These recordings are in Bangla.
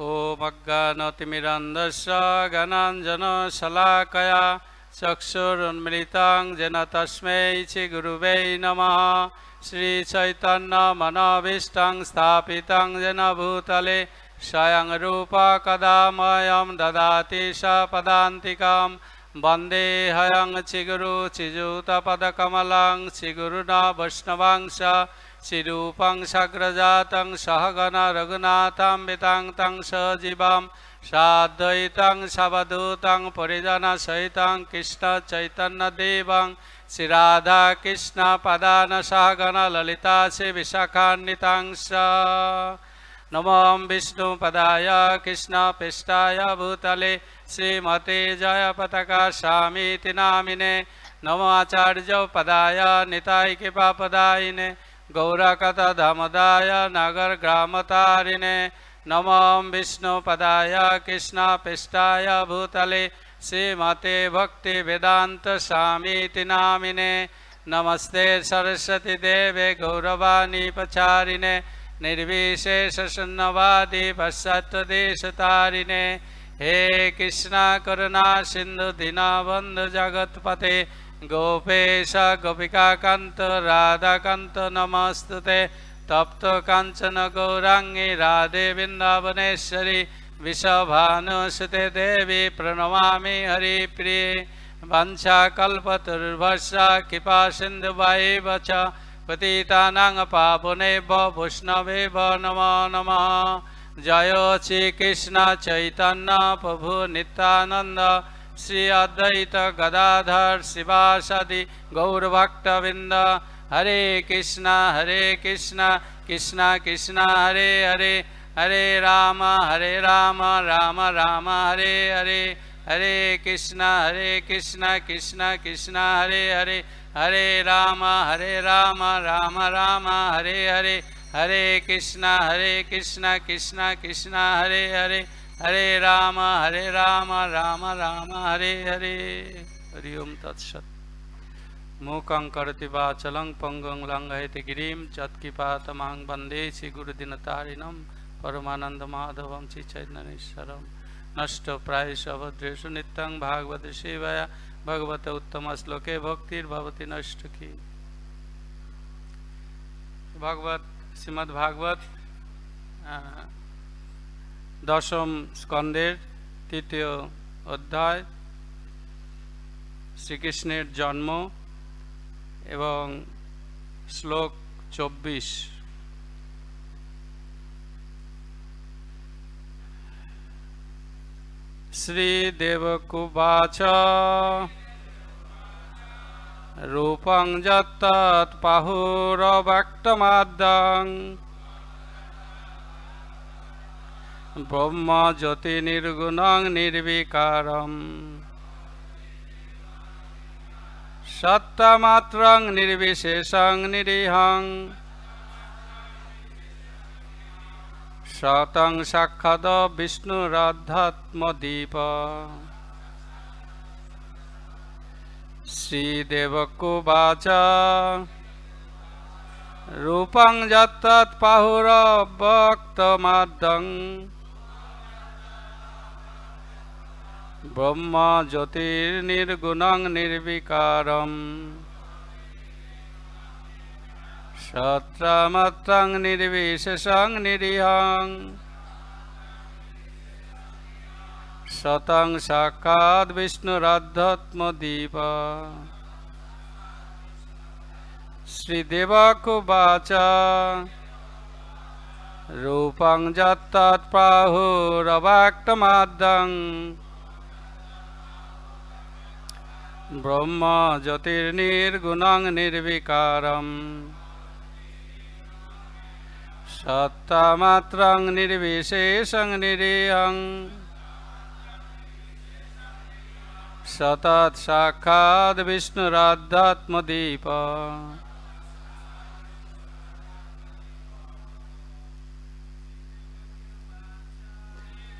ॐ मग्गनतिमिरन्दस्य गनाञ्जनशलाकया चक्षुरुन्मृतं तस्मै श्रीगुरुवै नमः श्रीचैतन्यमनभीष्टं स्थापितं जन भूतले स्वयं कदा मयं ददाति पदान्तिकां, वन्दे हयं चिजूतपदकमलां श्रीगुरुना वैष्णवांश शिरूपं शक्रजातं सहगणरघुनाथं वितां तं सजीवां साद्वैतं सवधूतं परिजनसहितं कृष्णचैतन्यदेवं श्रीराधाकृष्णपदानसहगणललिता श्रीविशाखान्वितां स नमो विष्णुपदाय कृष्णपिष्टाय भूतले श्रीमते जयपतका स्वामीति नामिने नमो आचार्यपदाय निताय कृपापदायिने गौरकतधमदाय नगरग्रामतारिणे नमः विष्णुपदाय कृष्णापिष्टाय भूतले श्रीमते भक्तिवेदान्तस्वामीति नामिने नमस्ते सरस्वतीदेवे गौरवाणीपचारिणे निर्विशेषशून्यवादी पश्चात्तदेशतारिणे हे कृष्णा करुणा सिंधु सिन्धुदिनाबन्धुजगत्पते गोपेश गोपिकाकान्त राधाकान्त नमस्तते तप्त काञ्चन गौरांगी राधे वृन्दावनेश्वरी विषभानुसुते देवी प्रणमा प्रणमामि वंशा वंशाकल्पतुर्भसा कृपा सिंधु सिन्धुवैव च पतितानां पावनेव वैष्णवेव नमो नमः जय कृष्ण चैतन्य प्रभु नित्यानन्द श्री अद्वैत गदाधर शिवासदि गौरभक्तविंद हरे कृष्णा हरे कृष्णा कृष्णा कृष्णा हरे हरे हरे राम हरे राम राम राम हरे हरे हरे कृष्णा हरे कृष्णा कृष्णा कृष्णा हरे हरे हरे राम हरे राम राम राम हरे हरे हरे कृष्णा हरे कृष्णा कृष्णा कृष्णा हरे हरे हरे राम हरे राम राम राम हरे हरे हरि ओम तत्सत मूकं करति वाचलं पङ्गं लङ्घयति गिरिं चत्किपातमां वन्दे श्रीगुरुदिनतारिणं परमानन्दमाधवं श्रीचैतन्यश्वरं नष्टप्रायशभद्रेषु नित्यं भागवत सेवया भगवत उत्तमश्लोके भक्तिर्भवति नष्टकी भगवत श्रीमद्भागवत দশম স্কন্দের তৃতীয় অধ্যায় শ্রীকৃষ্ণের জন্ম এবং শ্লোক চব্বিশ শ্রীদেবকুবাচ রূপং যত্তৎ পাহুরবাক্তমাদ্যাং নির্গুণাং নির্বিকারম সত্যমাত্রং নির্বিশেষং নিরীহং শতং সাক্ষাৎ বিষ্ণুরাধ্যাত্মদীপ শ্রীদেবকুবাচ রূপং যত্তৎ পাহুরভক্তমাদ্যং ব্রহ্মা জ্যোতির নির্গুণাং নির্বিকারম সত্রামাত্রাং নির্বিশেষাং নিরীহাং শতাং সাক্ষাৎ বিষ্ণুরাধ্যাত্ম দীপ বিষ্ণুরাধ্যাত্মদীপ রূপাং যাত্রাৎ প্রাহুরবাক্তমাদ্যাং ব্রহ্ম জ্যোতির্নির্গুণং নির্বিকারম সত্তামাত্রং নির্বিশেষং নিরীহং সতৎ সাক্ষাৎ বিষ্ণুরাধ্যাত্মদীপ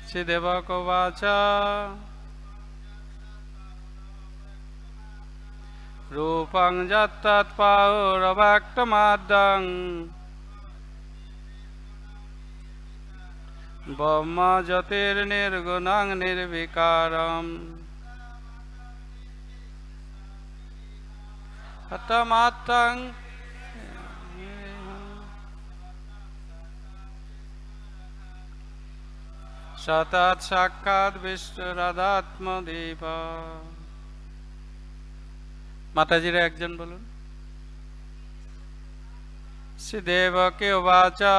শ্রীদেবকবাচা রূপং যত্তৎপৌরভক্তমাদ্যং ব্রহ্ম জ্যোতির্নির্গুণং নির্বিকারম হতমাত্তং সতৎ সাক্ষাৎ বিষ্ণুরাধাত্মদেবা মাতাজিরা একজন বলুন শ্রীদেব কেউ বাচা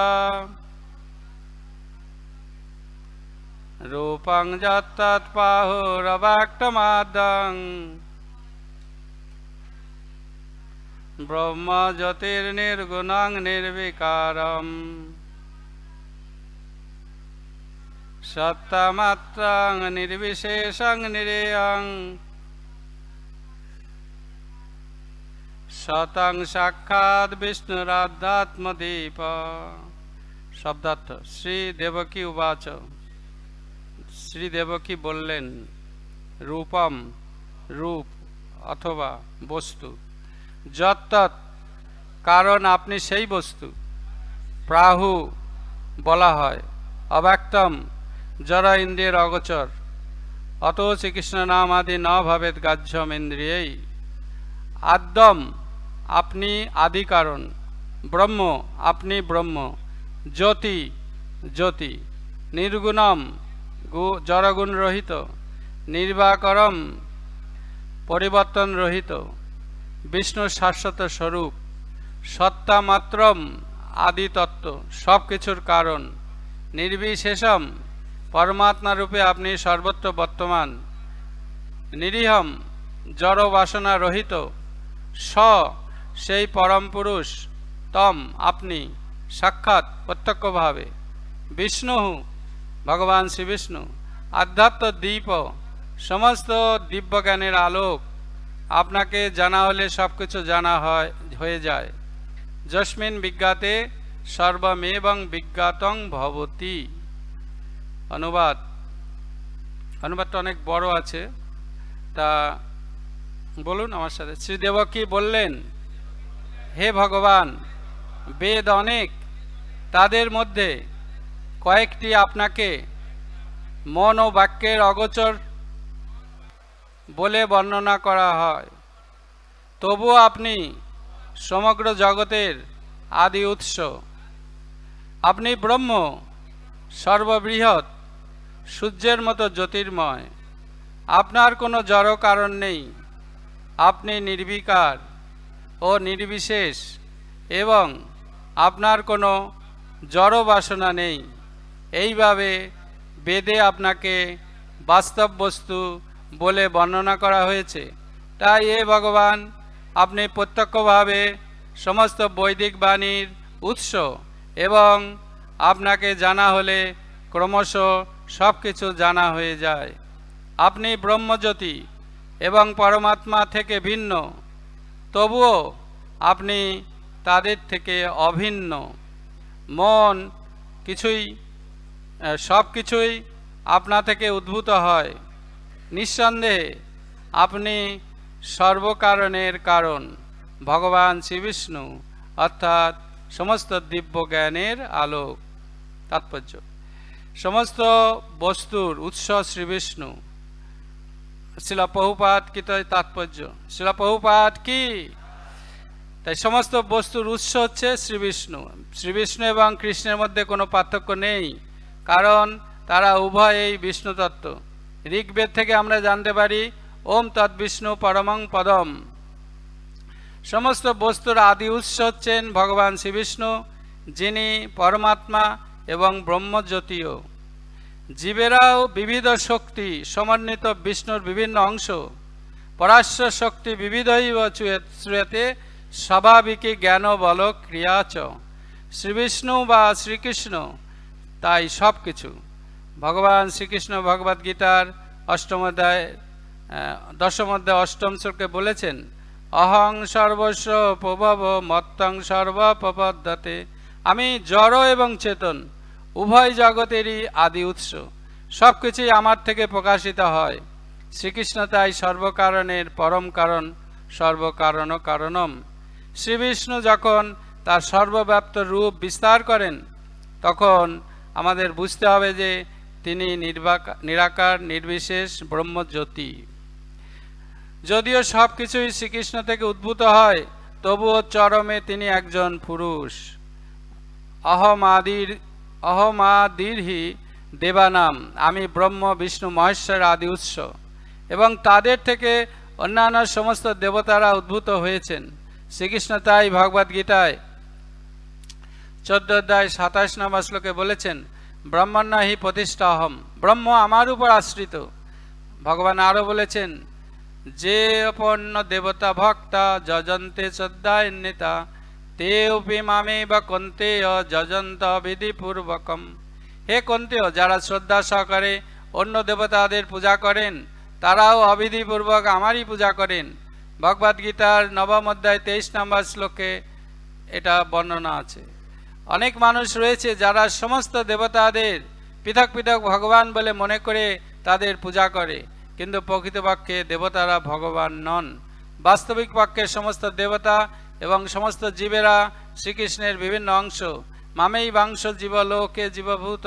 রূপং যত্তৎপাহুরবাক্টমাদং ব্রহ্ম জ্যোতির্নির্গুণং নির্বিকারম সত্তামাত্রং নির্বিশেষং নিরেয়ং শতং সাক্ষাৎ রাধাত্মদীপ শব্দার্থ শ্রী দেবকী উবাচ শ্রী দেবকী বললেন রূপম রূপ অথবা বস্তু যত্তৎ কারণ আপনি সেই বস্তু প্রাহু বলা হয় অব্যক্তম জরা ইন্দ্রিয়ের অগোচর অত শ্রীকৃষ্ণ নাম আদি ন ভবেদ গাহ্যম ইন্দ্রিয়েই আদ্যম আপনি আদিকারণ ব্রহ্ম আপনি ব্রহ্ম জ্যোতি জ্যোতি নির্গুণম গু জড়গুণ রহিত নির্বাকরম পরিবর্তন রহিত বিষ্ণু শাশ্বত স্বরূপ সত্তা মাত্রম আদি সব কিছুর কারণ নির্বিশেষম পরমাত্মা রূপে আপনি সর্বত্র বর্তমান নিরীহম জড় বাসনা রহিত স সেই পরম পুরুষ তম আপনি সাক্ষাৎ প্রত্যক্ষভাবে বিষ্ণু ভগবান শ্রীবিষ্ণু আধ্যাত্ম দ্বীপ সমস্ত দিব্যজ্ঞানের আলোক আপনাকে জানা হলে সব কিছু জানা হয় হয়ে যায় যস্মিন বিজ্ঞাতে সর্বমেবং বিজ্ঞাতং ভবতি অনুবাদ অনুবাদটা অনেক বড় আছে তা বলুন আমার সাথে শ্রীদেবকী বললেন হে ভগবান বেদ অনেক তাদের মধ্যে কয়েকটি আপনাকে মন ও বাক্যের অগোচর বলে বর্ণনা করা হয় তবুও আপনি সমগ্র জগতের আদি উৎস আপনি ব্রহ্ম সর্ববৃহৎ সূর্যের মতো জ্যোতির্ময় আপনার কোনো জড় কারণ নেই আপনি নির্বিকার ও নির্বিশেষ এবং আপনার কোনো জড় বাসনা নেই এইভাবে বেদে আপনাকে বাস্তব বস্তু বলে বর্ণনা করা হয়েছে তাই এ ভগবান আপনি প্রত্যক্ষভাবে সমস্ত বৈদিক বাণীর উৎস এবং আপনাকে জানা হলে ক্রমশ সব কিছু জানা হয়ে যায় আপনি ব্রহ্মজ্যোতি এবং পরমাত্মা থেকে ভিন্ন তবুও আপনি তাদের থেকে অভিন্ন মন কিছুই সব কিছুই আপনা থেকে উদ্ভূত হয় নিঃসন্দেহে আপনি সর্বকারণের কারণ ভগবান শ্রীবিষ্ণু অর্থাৎ সমস্ত দিব্য জ্ঞানের আলোক তাৎপর্য সমস্ত বস্তুর উৎস শ্রীবিষ্ণু শিলাপহুপাত কি তাই তাৎপর্য শিলাপহুপাত কি তাই সমস্ত বস্তুর উৎস হচ্ছে শ্রীবিষ্ণু শ্রীবিষ্ণু এবং কৃষ্ণের মধ্যে কোনো পার্থক্য নেই কারণ তারা উভয় বিষ্ণু তত্ত্ব ঋগ্বেদ থেকে আমরা জানতে পারি ওম বিষ্ণু পরমং পদম সমস্ত বস্তুর আদি উৎস হচ্ছেন ভগবান শ্রীবিষ্ণু যিনি পরমাত্মা এবং ব্রহ্মজ্যোতিও জীবেরাও বিবিধ শক্তি সমন্বিত বিষ্ণুর বিভিন্ন অংশ পরাশ্র শক্তি বিবিধই শ্রুয়েতে স্বাভাবিকই জ্ঞান বল ক্রিয়াচ শ্রীবিষ্ণু বা শ্রীকৃষ্ণ তাই সব কিছু ভগবান শ্রীকৃষ্ণ ভগবদ গীতার অষ্টম অধ্যায় দশম অধ্যায় অষ্টম শ্লোকে বলেছেন অহং সর্বস্ব প্রভব মত্তং সর্বপ্রবদ্ধতে আমি জড় এবং চেতন উভয় জগতেরই আদি উৎস সবকিছুই আমার থেকে প্রকাশিত হয় শ্রীকৃষ্ণ তাই সর্বকারণের পরম কারণ সর্বকারণ কারণম শ্রীবিষ্ণু যখন তার সর্বব্যাপ্ত রূপ বিস্তার করেন তখন আমাদের বুঝতে হবে যে তিনি নিরাকার নির্বিশেষ ব্রহ্মজ্যোতি যদিও সব কিছুই শ্রীকৃষ্ণ থেকে উদ্ভূত হয় তবুও চরমে তিনি একজন পুরুষ অহম আদির অহমাদির্হি দেবানাম আমি ব্রহ্ম বিষ্ণু মহেশ্বর আদি উৎস এবং তাদের থেকে অন্যান্য সমস্ত দেবতারা উদ্ভূত হয়েছেন শ্রীকৃষ্ণ তাই ভগবদ গীতায় চোদ্দ অধ্যায় সাতাশ নম্বর শ্লোকে বলেছেন ব্রহ্মণ্য হি প্রতিষ্ঠা অহম ব্রহ্ম আমার উপর আশ্রিত ভগবান আরও বলেছেন যে অপর্ণ দেবতা ভক্তা যজন্তে শ্রদ্ধায় নেতা ते মামেব কন্তেয় যজন্ত বিধিপূর্বকম হে কন্তেয় যারা শ্রদ্ধা সহকারে অন্য দেবতাদের পূজা করেন তারাও অবিধিপূর্বক আমারই পূজা করেন ভগবদ্গীতার নবম অধ্যায় তেইশ নম্বর শ্লোকে এটা বর্ণনা আছে অনেক মানুষ রয়েছে যারা সমস্ত দেবতাদের পৃথক পৃথক ভগবান বলে মনে করে তাদের পূজা করে কিন্তু প্রকৃতপক্ষে দেবতারা ভগবান নন বাস্তবিক পক্ষে সমস্ত দেবতা এবং সমস্ত জীবেরা শ্রীকৃষ্ণের বিভিন্ন অংশ মামেই বাংশ জীবলোকে জীবভূত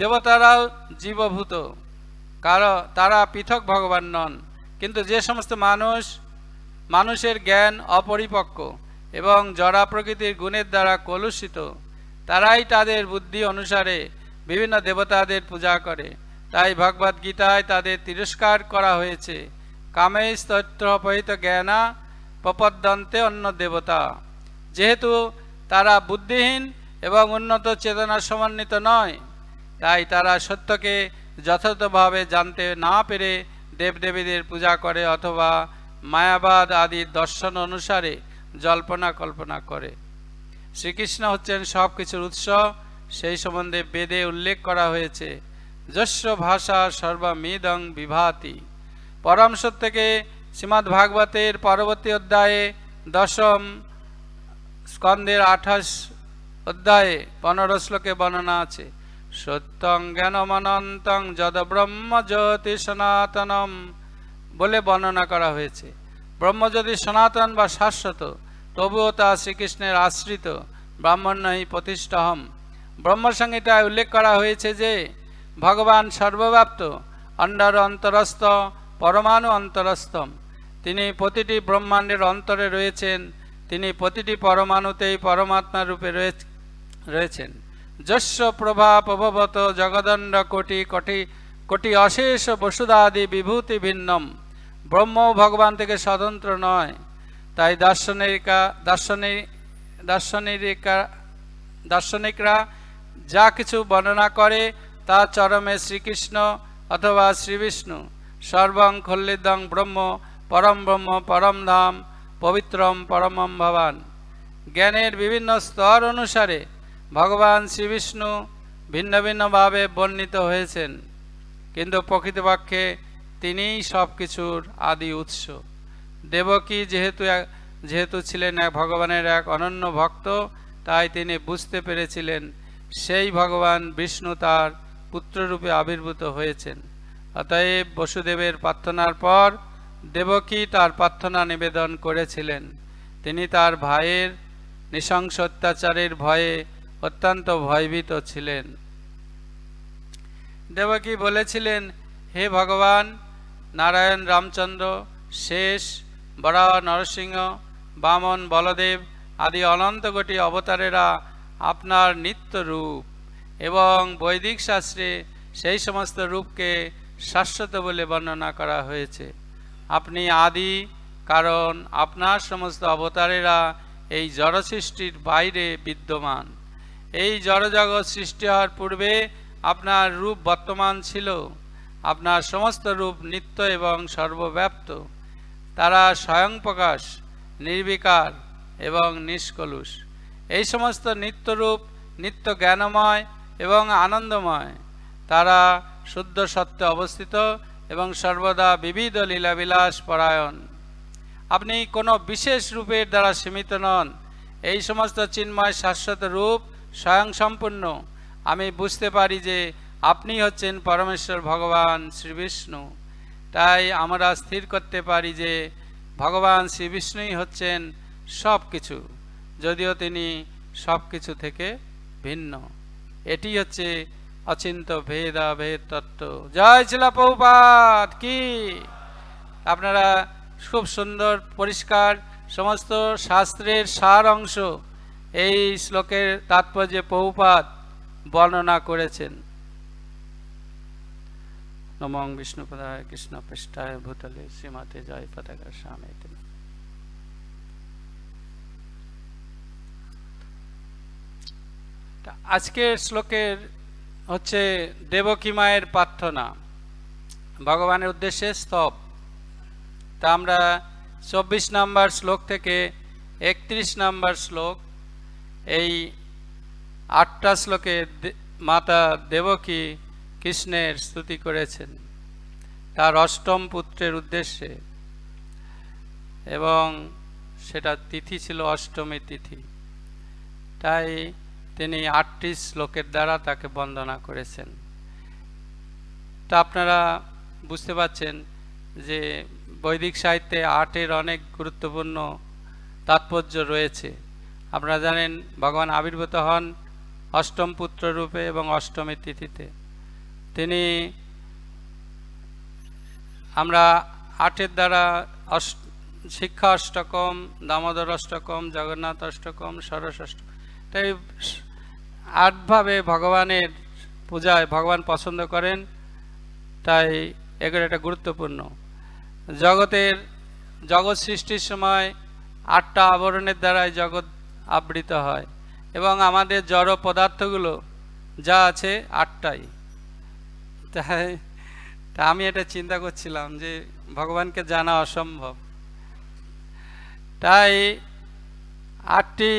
দেবতারাও জীবভূত কারণ তারা পৃথক ভগবান নন কিন্তু যে সমস্ত মানুষ মানুষের জ্ঞান অপরিপক্ক এবং জরা প্রকৃতির গুণের দ্বারা কলুষিত তারাই তাদের বুদ্ধি অনুসারে বিভিন্ন দেবতাদের পূজা করে তাই ভগবদ্গীতায় তাদের তিরস্কার করা হয়েছে কামেশ স্তত্রপহিত জ্ঞানা পপদন্তে অন্য দেবতা যেহেতু তারা বুদ্ধিহীন এবং উন্নত চেতনার সমন্বিত নয় তাই তারা সত্যকে যথাযথভাবে জানতে না পেরে দেবদেবীদের পূজা করে অথবা মায়াবাদ আদি দর্শন অনুসারে জল্পনা কল্পনা করে শ্রীকৃষ্ণ হচ্ছেন সব কিছুর উৎস সেই সম্বন্ধে বেদে উল্লেখ করা হয়েছে যস্য ভাষা সর্বমিদং বিভাতি পরম সত্যকে শ্রীমদ্ ভাগবতের পরবর্তী অধ্যায়ে দশম স্কন্ধের আঠাশ অধ্যায়ে পনেরো শ্লোকে বর্ণনা আছে সত্যং জ্ঞানমনন্তং যদ ব্রহ্ম জ্যোতি সনাতনম বলে বর্ণনা করা হয়েছে ব্রহ্ম যদি সনাতন বা শাশ্বত তবুও তা শ্রীকৃষ্ণের আশ্রিত ব্রাহ্মণ্যই প্রতিষ্ঠাহম ব্রহ্মসংহিতায় উল্লেখ করা হয়েছে যে ভগবান সর্বব্যাপ্ত অন্ডার অন্তরস্থ পরমাণু অন্তরস্থম তিনি প্রতিটি ব্রহ্মাণ্ডের অন্তরে রয়েছেন তিনি প্রতিটি পরমাণুতেই পরমাত্মা রূপে রয়েছেন যস্য প্রভাব প্রভবত জগদণ্ড কোটি কোটি কোটি অশেষ আদি বিভূতি ভিন্নম ব্রহ্ম ভগবান থেকে স্বতন্ত্র নয় তাই দার্শনিকা দার্শনিক দার্শনিকা দার্শনিকরা যা কিছু বর্ণনা করে তা চরমে শ্রীকৃষ্ণ অথবা শ্রীবিষ্ণু সর্বং খল্লিদং ব্রহ্ম পরম ব্রহ্ম পরম ধাম পবিত্রম পরমম ভবান জ্ঞানের বিভিন্ন স্তর অনুসারে ভগবান শ্রীবিষ্ণু ভিন্ন ভিন্নভাবে বর্ণিত হয়েছেন কিন্তু প্রকৃতপক্ষে তিনিই সব কিছুর আদি উৎস দেবকী যেহেতু যেহেতু ছিলেন এক ভগবানের এক অনন্য ভক্ত তাই তিনি বুঝতে পেরেছিলেন সেই ভগবান বিষ্ণু তার পুত্ররূপে আবির্ভূত হয়েছেন অতএব বসুদেবের প্রার্থনার পর দেবকী তার প্রার্থনা নিবেদন করেছিলেন তিনি তার ভাইয়ের নৃশংস অত্যাচারের ভয়ে অত্যন্ত ভয়ভীত ছিলেন দেবকী বলেছিলেন হে ভগবান নারায়ণ রামচন্দ্র শেষ বরা নরসিংহ বামন বলদেব আদি অনন্ত অবতারেরা আপনার নিত্য রূপ এবং বৈদিক শাস্ত্রে সেই সমস্ত রূপকে শাশ্বত বলে বর্ণনা করা হয়েছে আপনি আদি কারণ আপনার সমস্ত অবতারেরা এই জড়সৃষ্টির বাইরে বিদ্যমান এই জড়জগৎ সৃষ্টি হওয়ার পূর্বে আপনার রূপ বর্তমান ছিল আপনার সমস্ত রূপ নিত্য এবং সর্বব্যাপ্ত তারা স্বয়ং প্রকাশ নির্বিকার এবং নিষ্কলুষ এই সমস্ত নিত্যরূপ নিত্য জ্ঞানময় এবং আনন্দময় তারা শুদ্ধ সত্ত্বে অবস্থিত এবং সর্বদা বিবিধ লীলাবিলাস পরায়ণ আপনি কোনো বিশেষ রূপের দ্বারা সীমিত নন এই সমস্ত চিন্ময় শাশ্বত রূপ স্বয়ংসম্পূর্ণ আমি বুঝতে পারি যে আপনি হচ্ছেন পরমেশ্বর ভগবান শ্রীবিষ্ণু তাই আমরা স্থির করতে পারি যে ভগবান শ্রীবিষ্ণুই হচ্ছেন সব কিছু যদিও তিনি সব কিছু থেকে ভিন্ন এটি হচ্ছে অচিন্ত ভেদা ভেদ তত্ত্ব জয় ছিল পৌপাত কি আপনারা খুব সুন্দর পরিষ্কার সমস্ত শাস্ত্রের সার অংশ এই শ্লোকের তাৎপর্যে পৌপাত বর্ণনা করেছেন নমং বিষ্ণুপদায় কৃষ্ণ পৃষ্ঠায় ভূতলে শ্রীমাতে জয় পতাকা স্বামী আজকের শ্লোকের হচ্ছে দেবকী মায়ের প্রার্থনা ভগবানের উদ্দেশ্যে স্তব তা আমরা চব্বিশ নাম্বার শ্লোক থেকে একত্রিশ নাম্বার শ্লোক এই আটটা শ্লোকে মাতা দেবকী কৃষ্ণের স্তুতি করেছেন তার অষ্টম পুত্রের উদ্দেশ্যে এবং সেটা তিথি ছিল অষ্টমী তিথি তাই তিনি আটটি শ্লোকের দ্বারা তাকে বন্দনা করেছেন তা আপনারা বুঝতে পাচ্ছেন যে বৈদিক সাহিত্যে আর্টের অনেক গুরুত্বপূর্ণ তাৎপর্য রয়েছে আপনারা জানেন ভগবান আবির্ভূত হন অষ্টম পুত্র রূপে এবং অষ্টমী তিথিতে তিনি আমরা আটের দ্বারা শিক্ষা অষ্টকম দামোদর অষ্টকম জগন্নাথ অষ্টকম সরস অষ্টকম তাই আটভাবে ভগবানের পূজায় ভগবান পছন্দ করেন তাই এগুলো একটা গুরুত্বপূর্ণ জগতের জগৎ সৃষ্টির সময় আটটা আবরণের দ্বারাই জগৎ আবৃত হয় এবং আমাদের জড় পদার্থগুলো যা আছে আটটাই তাই তা আমি এটা চিন্তা করছিলাম যে ভগবানকে জানা অসম্ভব তাই আটটি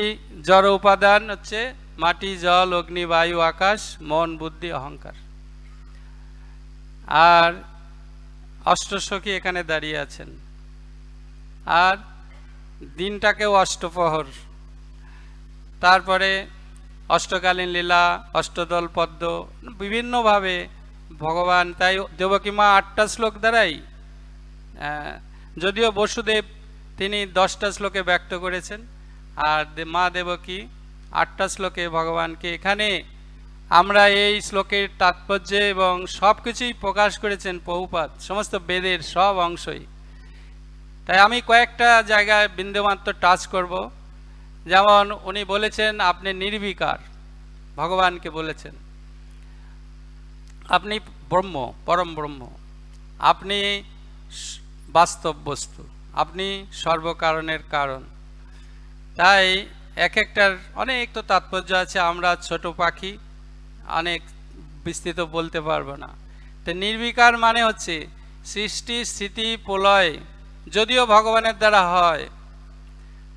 জড় উপাদান হচ্ছে মাটি জল অগ্নি বায়ু আকাশ মন বুদ্ধি অহংকার আর অষ্টসখী এখানে দাঁড়িয়ে আছেন আর দিনটাকেও অষ্টপ্রহর তারপরে অষ্টকালীন লীলা অষ্টদল পদ্ম বিভিন্নভাবে ভগবান তাই দেবকীমা আটটা শ্লোক দ্বারাই যদিও বসুদেব তিনি দশটা শ্লোকে ব্যক্ত করেছেন আর মা দেবকী আটটা শ্লোকে ভগবানকে এখানে আমরা এই শ্লোকের তাৎপর্য এবং সব কিছুই প্রকাশ করেছেন পহুপাত সমস্ত বেদের সব অংশই তাই আমি কয়েকটা জায়গায় বিন্দুমাত্র টাচ করব যেমন উনি বলেছেন আপনি নির্বিকার ভগবানকে বলেছেন আপনি ব্রহ্ম পরম ব্রহ্ম আপনি বাস্তব বস্তু আপনি সর্বকারণের কারণ তাই এক একটার অনেক তো তাৎপর্য আছে আমরা ছোট পাখি অনেক বিস্তৃত বলতে পারবো না তো নির্বিকার মানে হচ্ছে সৃষ্টি স্থিতি প্রলয় যদিও ভগবানের দ্বারা হয়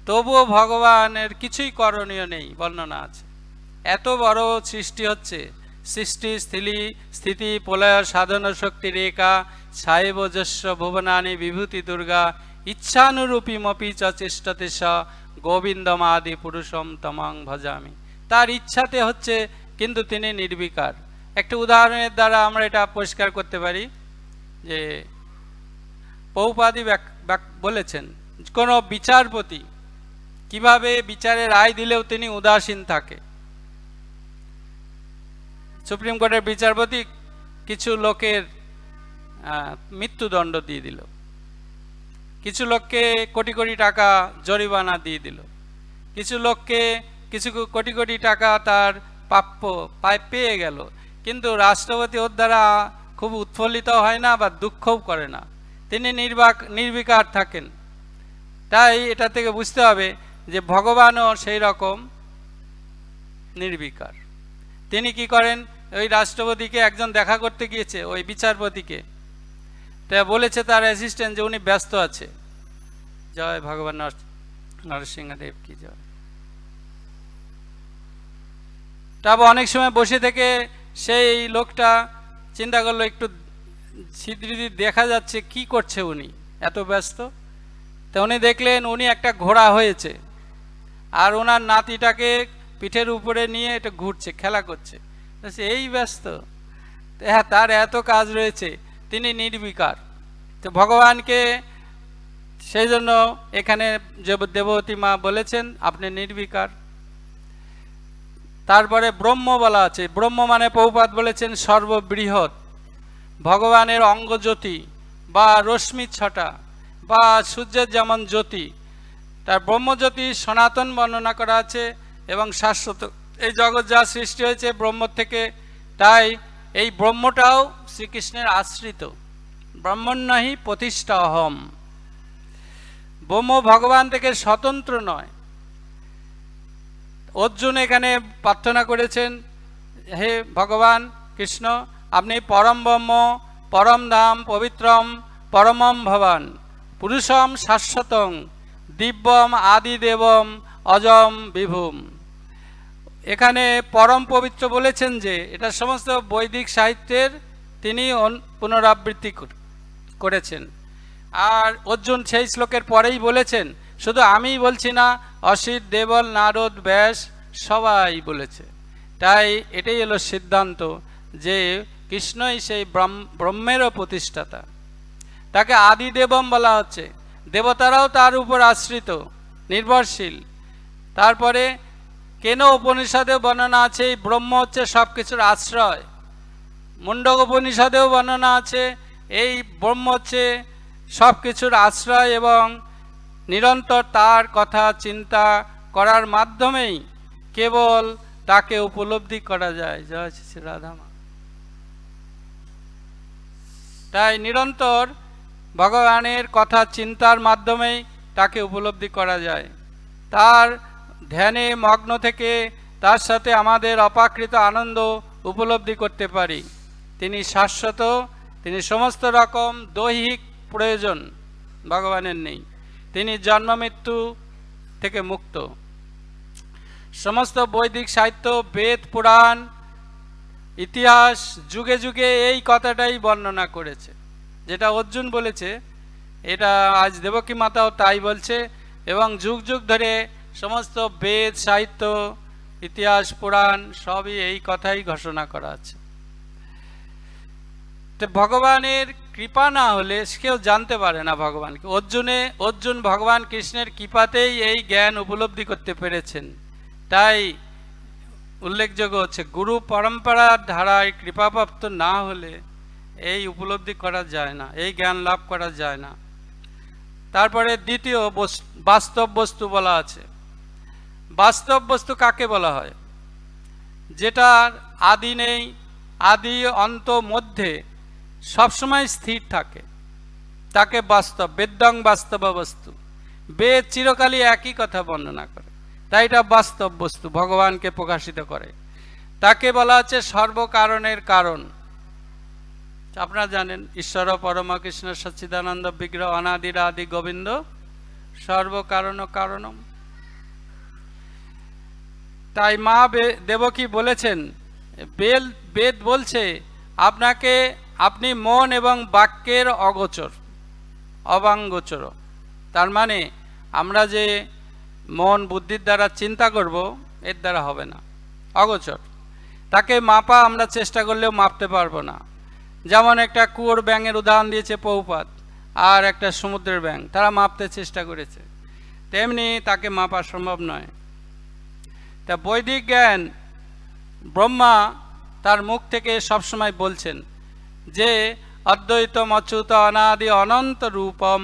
তবুও ভগবানের কিছুই করণীয় নেই বর্ণনা আছে এত বড় সৃষ্টি হচ্ছে সৃষ্টি স্থিলি স্থিতি প্রলয় সাধন শক্তি রেখা সাহেবজস্ব ভুবনানি বিভূতি দুর্গা ইচ্ছানুরূপী মপি চেষ্টতে স আদি পুরুষম তমাং ভজামি তার ইচ্ছাতে হচ্ছে কিন্তু তিনি নির্বিকার একটা উদাহরণের দ্বারা আমরা এটা পরিষ্কার করতে পারি যে পৌপাদি বলেছেন কোনো বিচারপতি কিভাবে বিচারে রায় দিলেও তিনি উদাসীন থাকে সুপ্রিম কোর্টের বিচারপতি কিছু লোকের মৃত্যুদণ্ড দিয়ে দিল কিছু লোককে কোটি কোটি টাকা জরিমানা দিয়ে দিল কিছু লোককে কিছু কোটি কোটি টাকা তার প্রাপ্য পায় পেয়ে গেল কিন্তু রাষ্ট্রপতি ওর দ্বারা খুব উৎফুল্লিত হয় না বা দুঃখও করে না তিনি নির্বাক নির্বিকার থাকেন তাই এটা থেকে বুঝতে হবে যে ভগবানও সেই রকম নির্বিকার তিনি কি করেন ওই রাষ্ট্রপতিকে একজন দেখা করতে গিয়েছে ওই বিচারপতিকে তা বলেছে তার অ্যাসিস্ট্যান্ট যে উনি ব্যস্ত আছে জয় ভগবান নরসিংহদেব কি জয় তারপর অনেক সময় বসে থেকে সেই লোকটা চিন্তা করলো একটু ছিদ্রিদি দেখা যাচ্ছে কি করছে উনি এত ব্যস্ত তো উনি দেখলেন উনি একটা ঘোড়া হয়েছে আর ওনার নাতিটাকে পিঠের উপরে নিয়ে এটা ঘুরছে খেলা করছে এই ব্যস্ত হ্যাঁ তার এত কাজ রয়েছে তিনি নির্বিকার তো ভগবানকে সেই জন্য এখানে যে দেবতী মা বলেছেন আপনি নির্বিকার তারপরে ব্রহ্ম বলা আছে ব্রহ্ম মানে পৌপাত বলেছেন সর্ববৃহৎ ভগবানের অঙ্গজ্যোতি বা রশ্মি ছটা বা সূর্যের যেমন জ্যোতি তার ব্রহ্মজ্যোতি সনাতন বর্ণনা করা আছে এবং শাশ্বত এই জগৎ যা সৃষ্টি হয়েছে ব্রহ্ম থেকে তাই এই ব্রহ্মটাও শ্রীকৃষ্ণের আশ্রিত ব্রাহ্মণ্যহি প্রতিষ্ঠা হম ব্রহ্ম ভগবান থেকে স্বতন্ত্র নয় অর্জুন এখানে প্রার্থনা করেছেন হে ভগবান কৃষ্ণ আপনি পরম ব্রহ্ম পরম ধাম পবিত্রম পরমম ভবান পুরুষম শাশ্বতং দিব্যম আদি দেবম অজম বিভূম এখানে পরম পবিত্র বলেছেন যে এটা সমস্ত বৈদিক সাহিত্যের তিনি পুনরাবৃত্তি করেছেন আর অর্জুন সেই শ্লোকের পরেই বলেছেন শুধু আমি বলছি না অসিত দেবল নারদ ব্যাস সবাই বলেছে তাই এটাই হলো সিদ্ধান্ত যে কৃষ্ণই সেই ব্রহ্মেরও প্রতিষ্ঠাতা তাকে আদি দেবম বলা হচ্ছে দেবতারাও তার উপর আশ্রিত নির্ভরশীল তারপরে কেন উপনিষদে বর্ণনা আছে এই ব্রহ্ম হচ্ছে সব কিছুর আশ্রয় মুন্ডক উপনিষদেও বর্ণনা আছে এই ব্রহ্ম হচ্ছে সব কিছুর আশ্রয় এবং নিরন্তর তার কথা চিন্তা করার মাধ্যমেই কেবল তাকে উপলব্ধি করা যায় জয় শ্রী রাধামা তাই নিরন্তর ভগবানের কথা চিন্তার মাধ্যমেই তাকে উপলব্ধি করা যায় তার ধ্যানে মগ্ন থেকে তার সাথে আমাদের অপাকৃত আনন্দ উপলব্ধি করতে পারি তিনি শাশ্বত তিনি সমস্ত রকম দৈহিক প্রয়োজন ভগবানের নেই তিনি জন্ম মৃত্যু থেকে মুক্ত সমস্ত বৈদিক সাহিত্য বেদ পুরাণ ইতিহাস যুগে যুগে এই কথাটাই বর্ণনা করেছে যেটা অর্জুন বলেছে এটা আজ দেবকী মাতাও তাই বলছে এবং যুগ যুগ ধরে সমস্ত বেদ সাহিত্য ইতিহাস পুরাণ সবই এই কথাই ঘোষণা করা আছে তো ভগবানের কৃপা না হলে কেউ জানতে পারে না ভগবানকে অর্জুনে অর্জুন ভগবান কৃষ্ণের কৃপাতেই এই জ্ঞান উপলব্ধি করতে পেরেছেন তাই উল্লেখযোগ্য হচ্ছে গুরু পরম্পরার ধারায় কৃপাপ্রাপ্ত না হলে এই উপলব্ধি করা যায় না এই জ্ঞান লাভ করা যায় না তারপরে দ্বিতীয় বাস্তব বস্তু বলা আছে বাস্তব বস্তু কাকে বলা হয় যেটার আদি নেই আদি অন্ত মধ্যে সবসময় স্থির থাকে তাকে বাস্তব বেদং বাস্তব বস্তু বেদ চিরকালই একই কথা বর্ণনা করে তাই এটা বাস্তব বস্তু ভগবানকে প্রকাশিত করে তাকে বলা হচ্ছে সর্বকারণের কারণ আপনারা জানেন ঈশ্বর কৃষ্ণ সচ্চিদানন্দ বিগ্রহ অনাদির আদি গোবিন্দ সর্বকারণ কারণম তাই মা দেবকী বলেছেন বেল বেদ বলছে আপনাকে আপনি মন এবং বাক্যের অগোচর অবাঙ্গোচর তার মানে আমরা যে মন বুদ্ধির দ্বারা চিন্তা করব এর দ্বারা হবে না অগোচর তাকে মাপা আমরা চেষ্টা করলেও মাপতে পারবো না যেমন একটা কুয়োর ব্যাঙের উদাহরণ দিয়েছে পৌপাত আর একটা সমুদ্রের ব্যাঙ তারা মাপতে চেষ্টা করেছে তেমনি তাকে মাপা সম্ভব নয় তা বৈদিক জ্ঞান ব্রহ্মা তার মুখ থেকে সবসময় বলছেন যে অদ্বৈত মচ্যুত অনাদি অনন্ত রূপম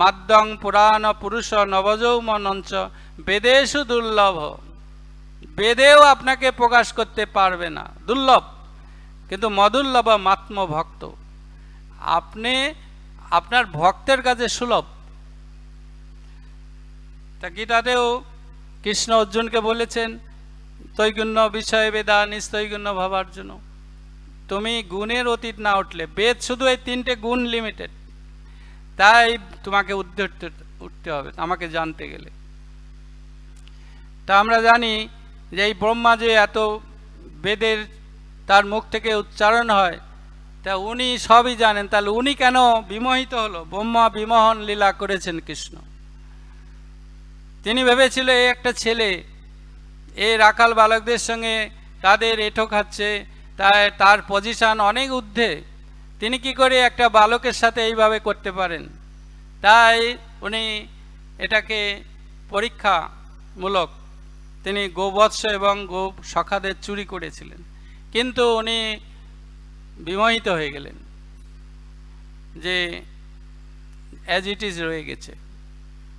মাদ্যং পুরাণ পুরুষ মনঞ্চ বেদেশু দুর্লভ বেদেও আপনাকে প্রকাশ করতে পারবে না দুর্লভ কিন্তু মদুর্লভ মাত্মভক্ত আপনি আপনার ভক্তের কাছে সুলভ তা গীতাতেও কৃষ্ণ অর্জুনকে বলেছেন তৈগুণ্য বিষয় বেদা নিস্তৈগুণ্য ভাবার জন্য তুমি গুণের অতীত না উঠলে বেদ শুধু এই তিনটে গুণ লিমিটেড তাই তোমাকে উদ্যুক্ত উঠতে হবে আমাকে জানতে গেলে তা আমরা জানি যে এই ব্রহ্মা যে এত বেদের তার মুখ থেকে উচ্চারণ হয় তা উনি সবই জানেন তাহলে উনি কেন বিমোহিত হলো ব্রহ্মা বিমোহন লীলা করেছেন কৃষ্ণ তিনি ভেবেছিল এই একটা ছেলে এ রাখাল বালকদের সঙ্গে তাদের এঠো খাচ্ছে তাই তার পজিশন অনেক ঊর্ধ্বে তিনি কি করে একটা বালকের সাথে এইভাবে করতে পারেন তাই উনি এটাকে পরীক্ষামূলক তিনি গোবৎস এবং গো সখাদের চুরি করেছিলেন কিন্তু উনি বিমোহিত হয়ে গেলেন যে অ্যাজ ইট ইজ রয়ে গেছে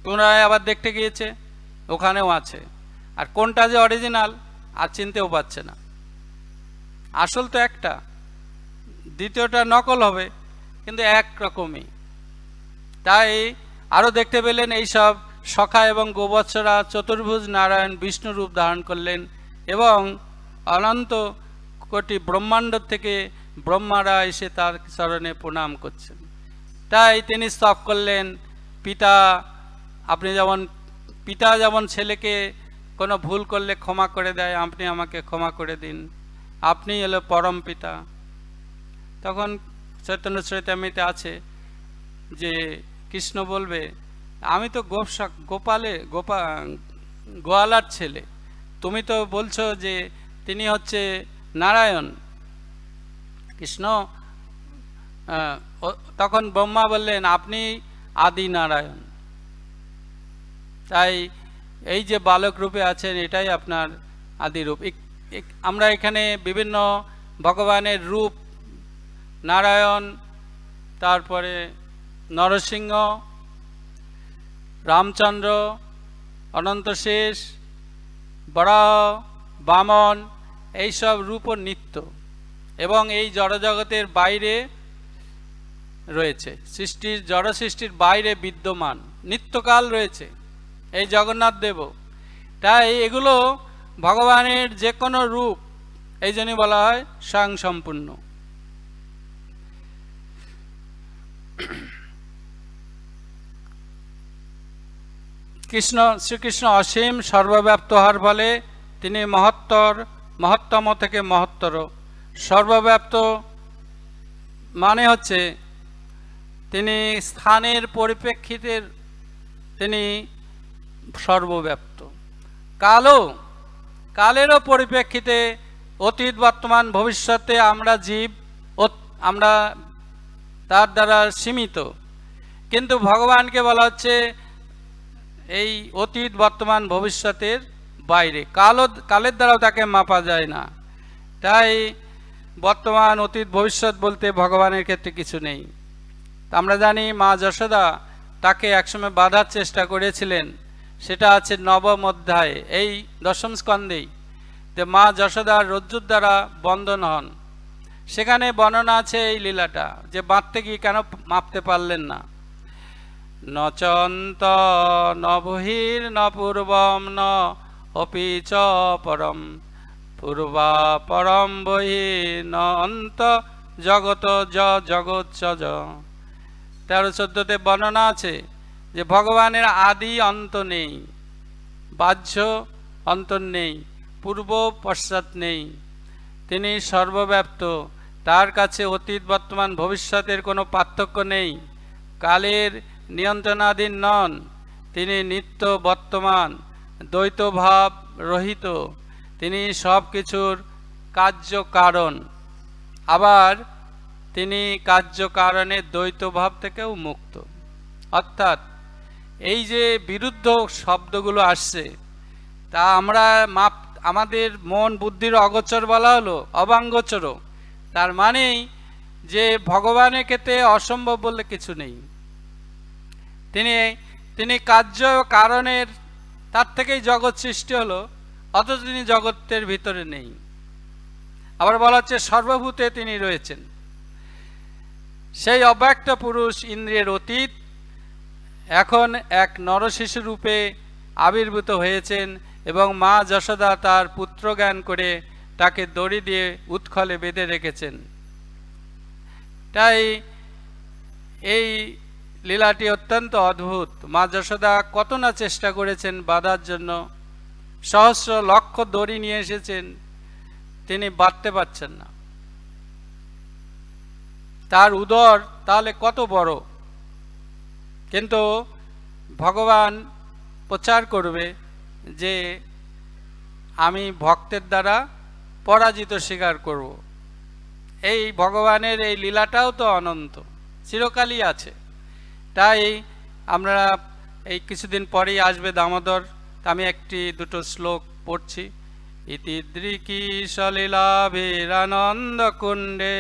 পুনরায় আবার দেখতে গিয়েছে ওখানেও আছে আর কোনটা যে অরিজিনাল আর চিনতেও পারছে না আসল তো একটা দ্বিতীয়টা নকল হবে কিন্তু এক রকমই তাই আরও দেখতে পেলেন এইসব সখা এবং গোবৎসরা চতুর্ভুজ নারায়ণ বিষ্ণু রূপ ধারণ করলেন এবং অনন্ত কোটি ব্রহ্মাণ্ড থেকে ব্রহ্মারা এসে তার চরণে প্রণাম করছেন তাই তিনি স্তপ করলেন পিতা আপনি যেমন পিতা যেমন ছেলেকে কোনো ভুল করলে ক্ষমা করে দেয় আপনি আমাকে ক্ষমা করে দিন আপনি হলো পরম পিতা তখন চৈতন্য চৈতামিতে আছে যে কৃষ্ণ বলবে আমি তো গোপসা গোপালে গোপা গোয়ালার ছেলে তুমি তো বলছো যে তিনি হচ্ছে নারায়ণ কৃষ্ণ তখন ব্রহ্মা বললেন আপনি আদি নারায়ণ তাই এই যে বালক রূপে আছেন এটাই আপনার আদি রূপ আমরা এখানে বিভিন্ন ভগবানের রূপ নারায়ণ তারপরে নরসিংহ রামচন্দ্র অনন্তশেষ বরাহ বামন এইসব রূপ নিত্য এবং এই জড়জগতের বাইরে রয়েছে সৃষ্টির জড় সৃষ্টির বাইরে বিদ্যমান নিত্যকাল রয়েছে এই জগন্নাথ দেব তাই এগুলো ভগবানের যে কোনো রূপ এই জন্যই বলা হয় স্বয়ং সম্পূর্ণ কৃষ্ণ শ্রীকৃষ্ণ অসীম সর্বব্যাপ্ত হওয়ার ফলে তিনি মহত্তর মহত্তম থেকে মহত্তর সর্বব্যাপ্ত মানে হচ্ছে তিনি স্থানের পরিপ্রেক্ষিতের তিনি সর্বব্যাপ্ত কালো কালেরও পরিপ্রেক্ষিতে অতীত বর্তমান ভবিষ্যতে আমরা জীব আমরা তার দ্বারা সীমিত কিন্তু ভগবানকে বলা হচ্ছে এই অতীত বর্তমান ভবিষ্যতের বাইরে কালো কালের দ্বারাও তাকে মাপা যায় না তাই বর্তমান অতীত ভবিষ্যৎ বলতে ভগবানের ক্ষেত্রে কিছু নেই আমরা জানি মা যশোদা তাকে একসময় বাঁধার চেষ্টা করেছিলেন সেটা আছে নবম অধ্যায়ে এই দশম স্কন্ধেই যে মা যশোদার রজ্জুর দ্বারা বন্ধন হন সেখানে বর্ণনা আছে এই লীলাটা যে বাঁধতে গিয়ে কেন মাপতে পারলেন না নচন্ত নবহীর ন পূর্বম ন অপিচ চ পরম পূর্বা পরম বহি ন অন্ত জগত জ জগৎ চ তেরো চোদ্দতে বর্ণনা আছে যে ভগবানের আদি অন্ত নেই বাহ্য অন্তর নেই পূর্ব পশ্চাৎ নেই তিনি সর্বব্যাপ্ত তার কাছে অতীত বর্তমান ভবিষ্যতের কোনো পার্থক্য নেই কালের নিয়ন্ত্রণাধীন নন তিনি নিত্য বর্তমান দ্বৈতভাব রহিত তিনি সব কিছুর কার্যকারণ আবার তিনি কার্যকারণের দ্বৈতভাব থেকেও মুক্ত অর্থাৎ এই যে বিরুদ্ধ শব্দগুলো আসছে তা আমরা মাপ আমাদের মন বুদ্ধির অগোচর বলা হলো অবাঙ্গচর তার মানেই যে ভগবানের ক্ষেত্রে অসম্ভব বলে কিছু নেই তিনি তিনি কার্য কারণের তার থেকেই জগৎ সৃষ্টি হলো অথচ তিনি জগতের ভিতরে নেই আবার বলা হচ্ছে সর্বভূতে তিনি রয়েছেন সেই অব্যক্ত পুরুষ ইন্দ্রিয়ের অতীত এখন এক নরশিশু রূপে আবির্ভূত হয়েছেন এবং মা যশোদা তার পুত্র জ্ঞান করে তাকে দড়ি দিয়ে উৎখলে বেঁধে রেখেছেন তাই এই লীলাটি অত্যন্ত অদ্ভুত মা যশোদা কত না চেষ্টা করেছেন বাঁধার জন্য সহস্র লক্ষ দড়ি নিয়ে এসেছেন তিনি বাঁধতে পারছেন না তার উদর তাহলে কত বড় কিন্তু ভগবান প্রচার করবে যে আমি ভক্তের দ্বারা পরাজিত স্বীকার করব এই ভগবানের এই লীলাটাও তো অনন্ত চিরকালই আছে তাই আমরা এই কিছুদিন পরেই আসবে দামোদর আমি একটি দুটো শ্লোক পড়ছি ইতিদ্রিকি সলীলাভেরানন্দ কুণ্ডে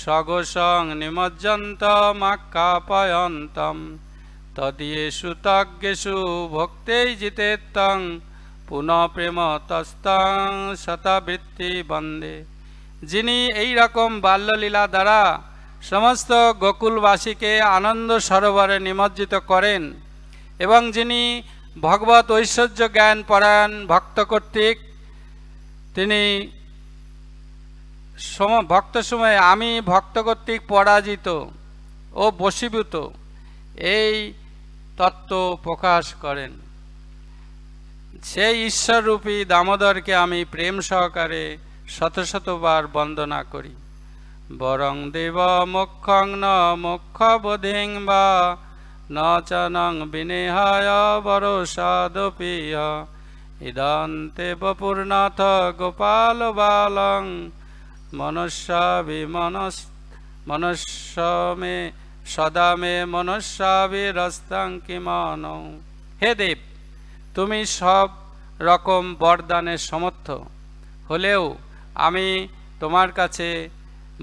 সগসং নিমজ্জন্তমাক্কাপয়ন্তম তদীয়েষু তজ্ঞেষু ভক্তেই জিতেত্তং পুনঃপ্রেম তস্তং শতাবৃত্তি বন্দে যিনি এই রকম বাল্যলীলা দ্বারা সমস্ত গোকুলবাসীকে আনন্দ সরোবরে নিমজ্জিত করেন এবং যিনি ভগবত ঐশ্বর্য জ্ঞান পরায়ণ ভক্ত কর্তৃক তিনি সম ভক্ত সময়ে আমি ভক্ত কর্তৃক পরাজিত ও বশীভূত এই তত্ত্ব প্রকাশ করেন সেই ঈশ্বররূপী দামোদরকে আমি প্রেম সহকারে শত শতবার বন্দনা করি বরং দেব মোক্ষং ন মোক্ষ বোধিং বা ন চনং বিনেহায় বরসাদপিহ ইদন্তে বপূর্ণথ গোপাল বালং মনস্যাভিমনস মনুষ্য মে সদা মে মনস্যাভিরস্তাং কিমান হে দেব তুমি সব রকম বরদানের সমর্থ হলেও আমি তোমার কাছে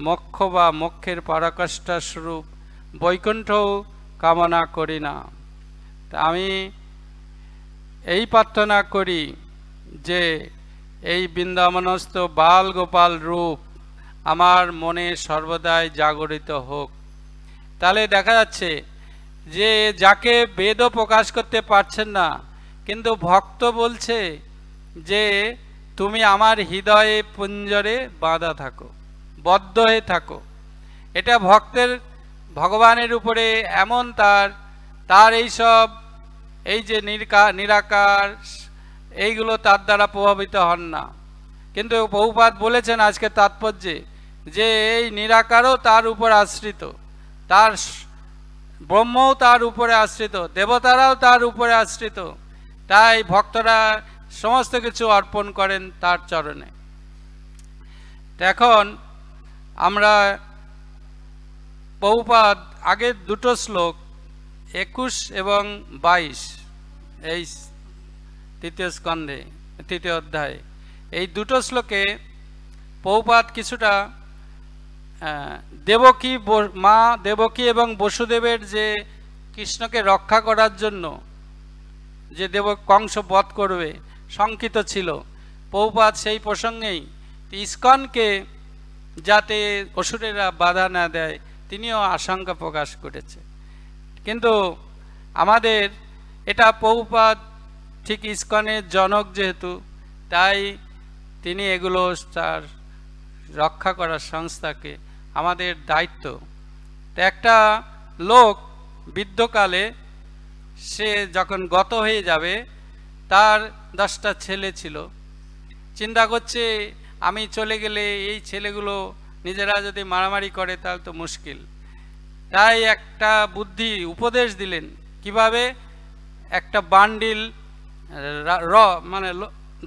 মক্ষ বা মক্ষের পরাকাষ্ঠা স্বরূপ বৈকুণ্ঠও কামনা করি না আমি এই প্রার্থনা করি যে এই বৃন্দাবনস্থ বাল গোপাল রূপ আমার মনে সর্বদাই জাগরিত হোক তাহলে দেখা যাচ্ছে যে যাকে বেদও প্রকাশ করতে পারছেন না কিন্তু ভক্ত বলছে যে তুমি আমার হৃদয়ে পুঞ্জরে বাঁধা থাকো বদ্ধ হয়ে থাকো এটা ভক্তের ভগবানের উপরে এমন তার তার এই সব এই যে নিরকা নিরাকার এইগুলো তার দ্বারা প্রভাবিত হন না কিন্তু বহুপাত বলেছেন আজকে তাৎপর্যে যে এই নিরাকারও তার উপর আশ্রিত তার ব্রহ্মও তার উপরে আশ্রিত দেবতারাও তার উপরে আশ্রিত তাই ভক্তরা সমস্ত কিছু অর্পণ করেন তার চরণে এখন আমরা বহুপাদ আগের দুটো শ্লোক একুশ এবং বাইশ এই তৃতীয় স্কন্ধে তৃতীয় অধ্যায় এই দুটো শ্লোকে পৌপাত কিছুটা দেবকী মা দেবকী এবং বসুদেবের যে কৃষ্ণকে রক্ষা করার জন্য যে দেব কংস বধ করবে শঙ্কিত ছিল পৌপাত সেই প্রসঙ্গেই ইস্কনকে যাতে অসুরেরা বাধা না দেয় তিনিও আশঙ্কা প্রকাশ করেছে কিন্তু আমাদের এটা পৌপাত ঠিক ইস্কনের জনক যেহেতু তাই তিনি এগুলো তার রক্ষা করার সংস্থাকে আমাদের দায়িত্ব একটা লোক বৃদ্ধকালে সে যখন গত হয়ে যাবে তার দশটা ছেলে ছিল চিন্তা করছে আমি চলে গেলে এই ছেলেগুলো নিজেরা যদি মারামারি করে তাহলে তো মুশকিল তাই একটা বুদ্ধি উপদেশ দিলেন কিভাবে একটা বান্ডিল র মানে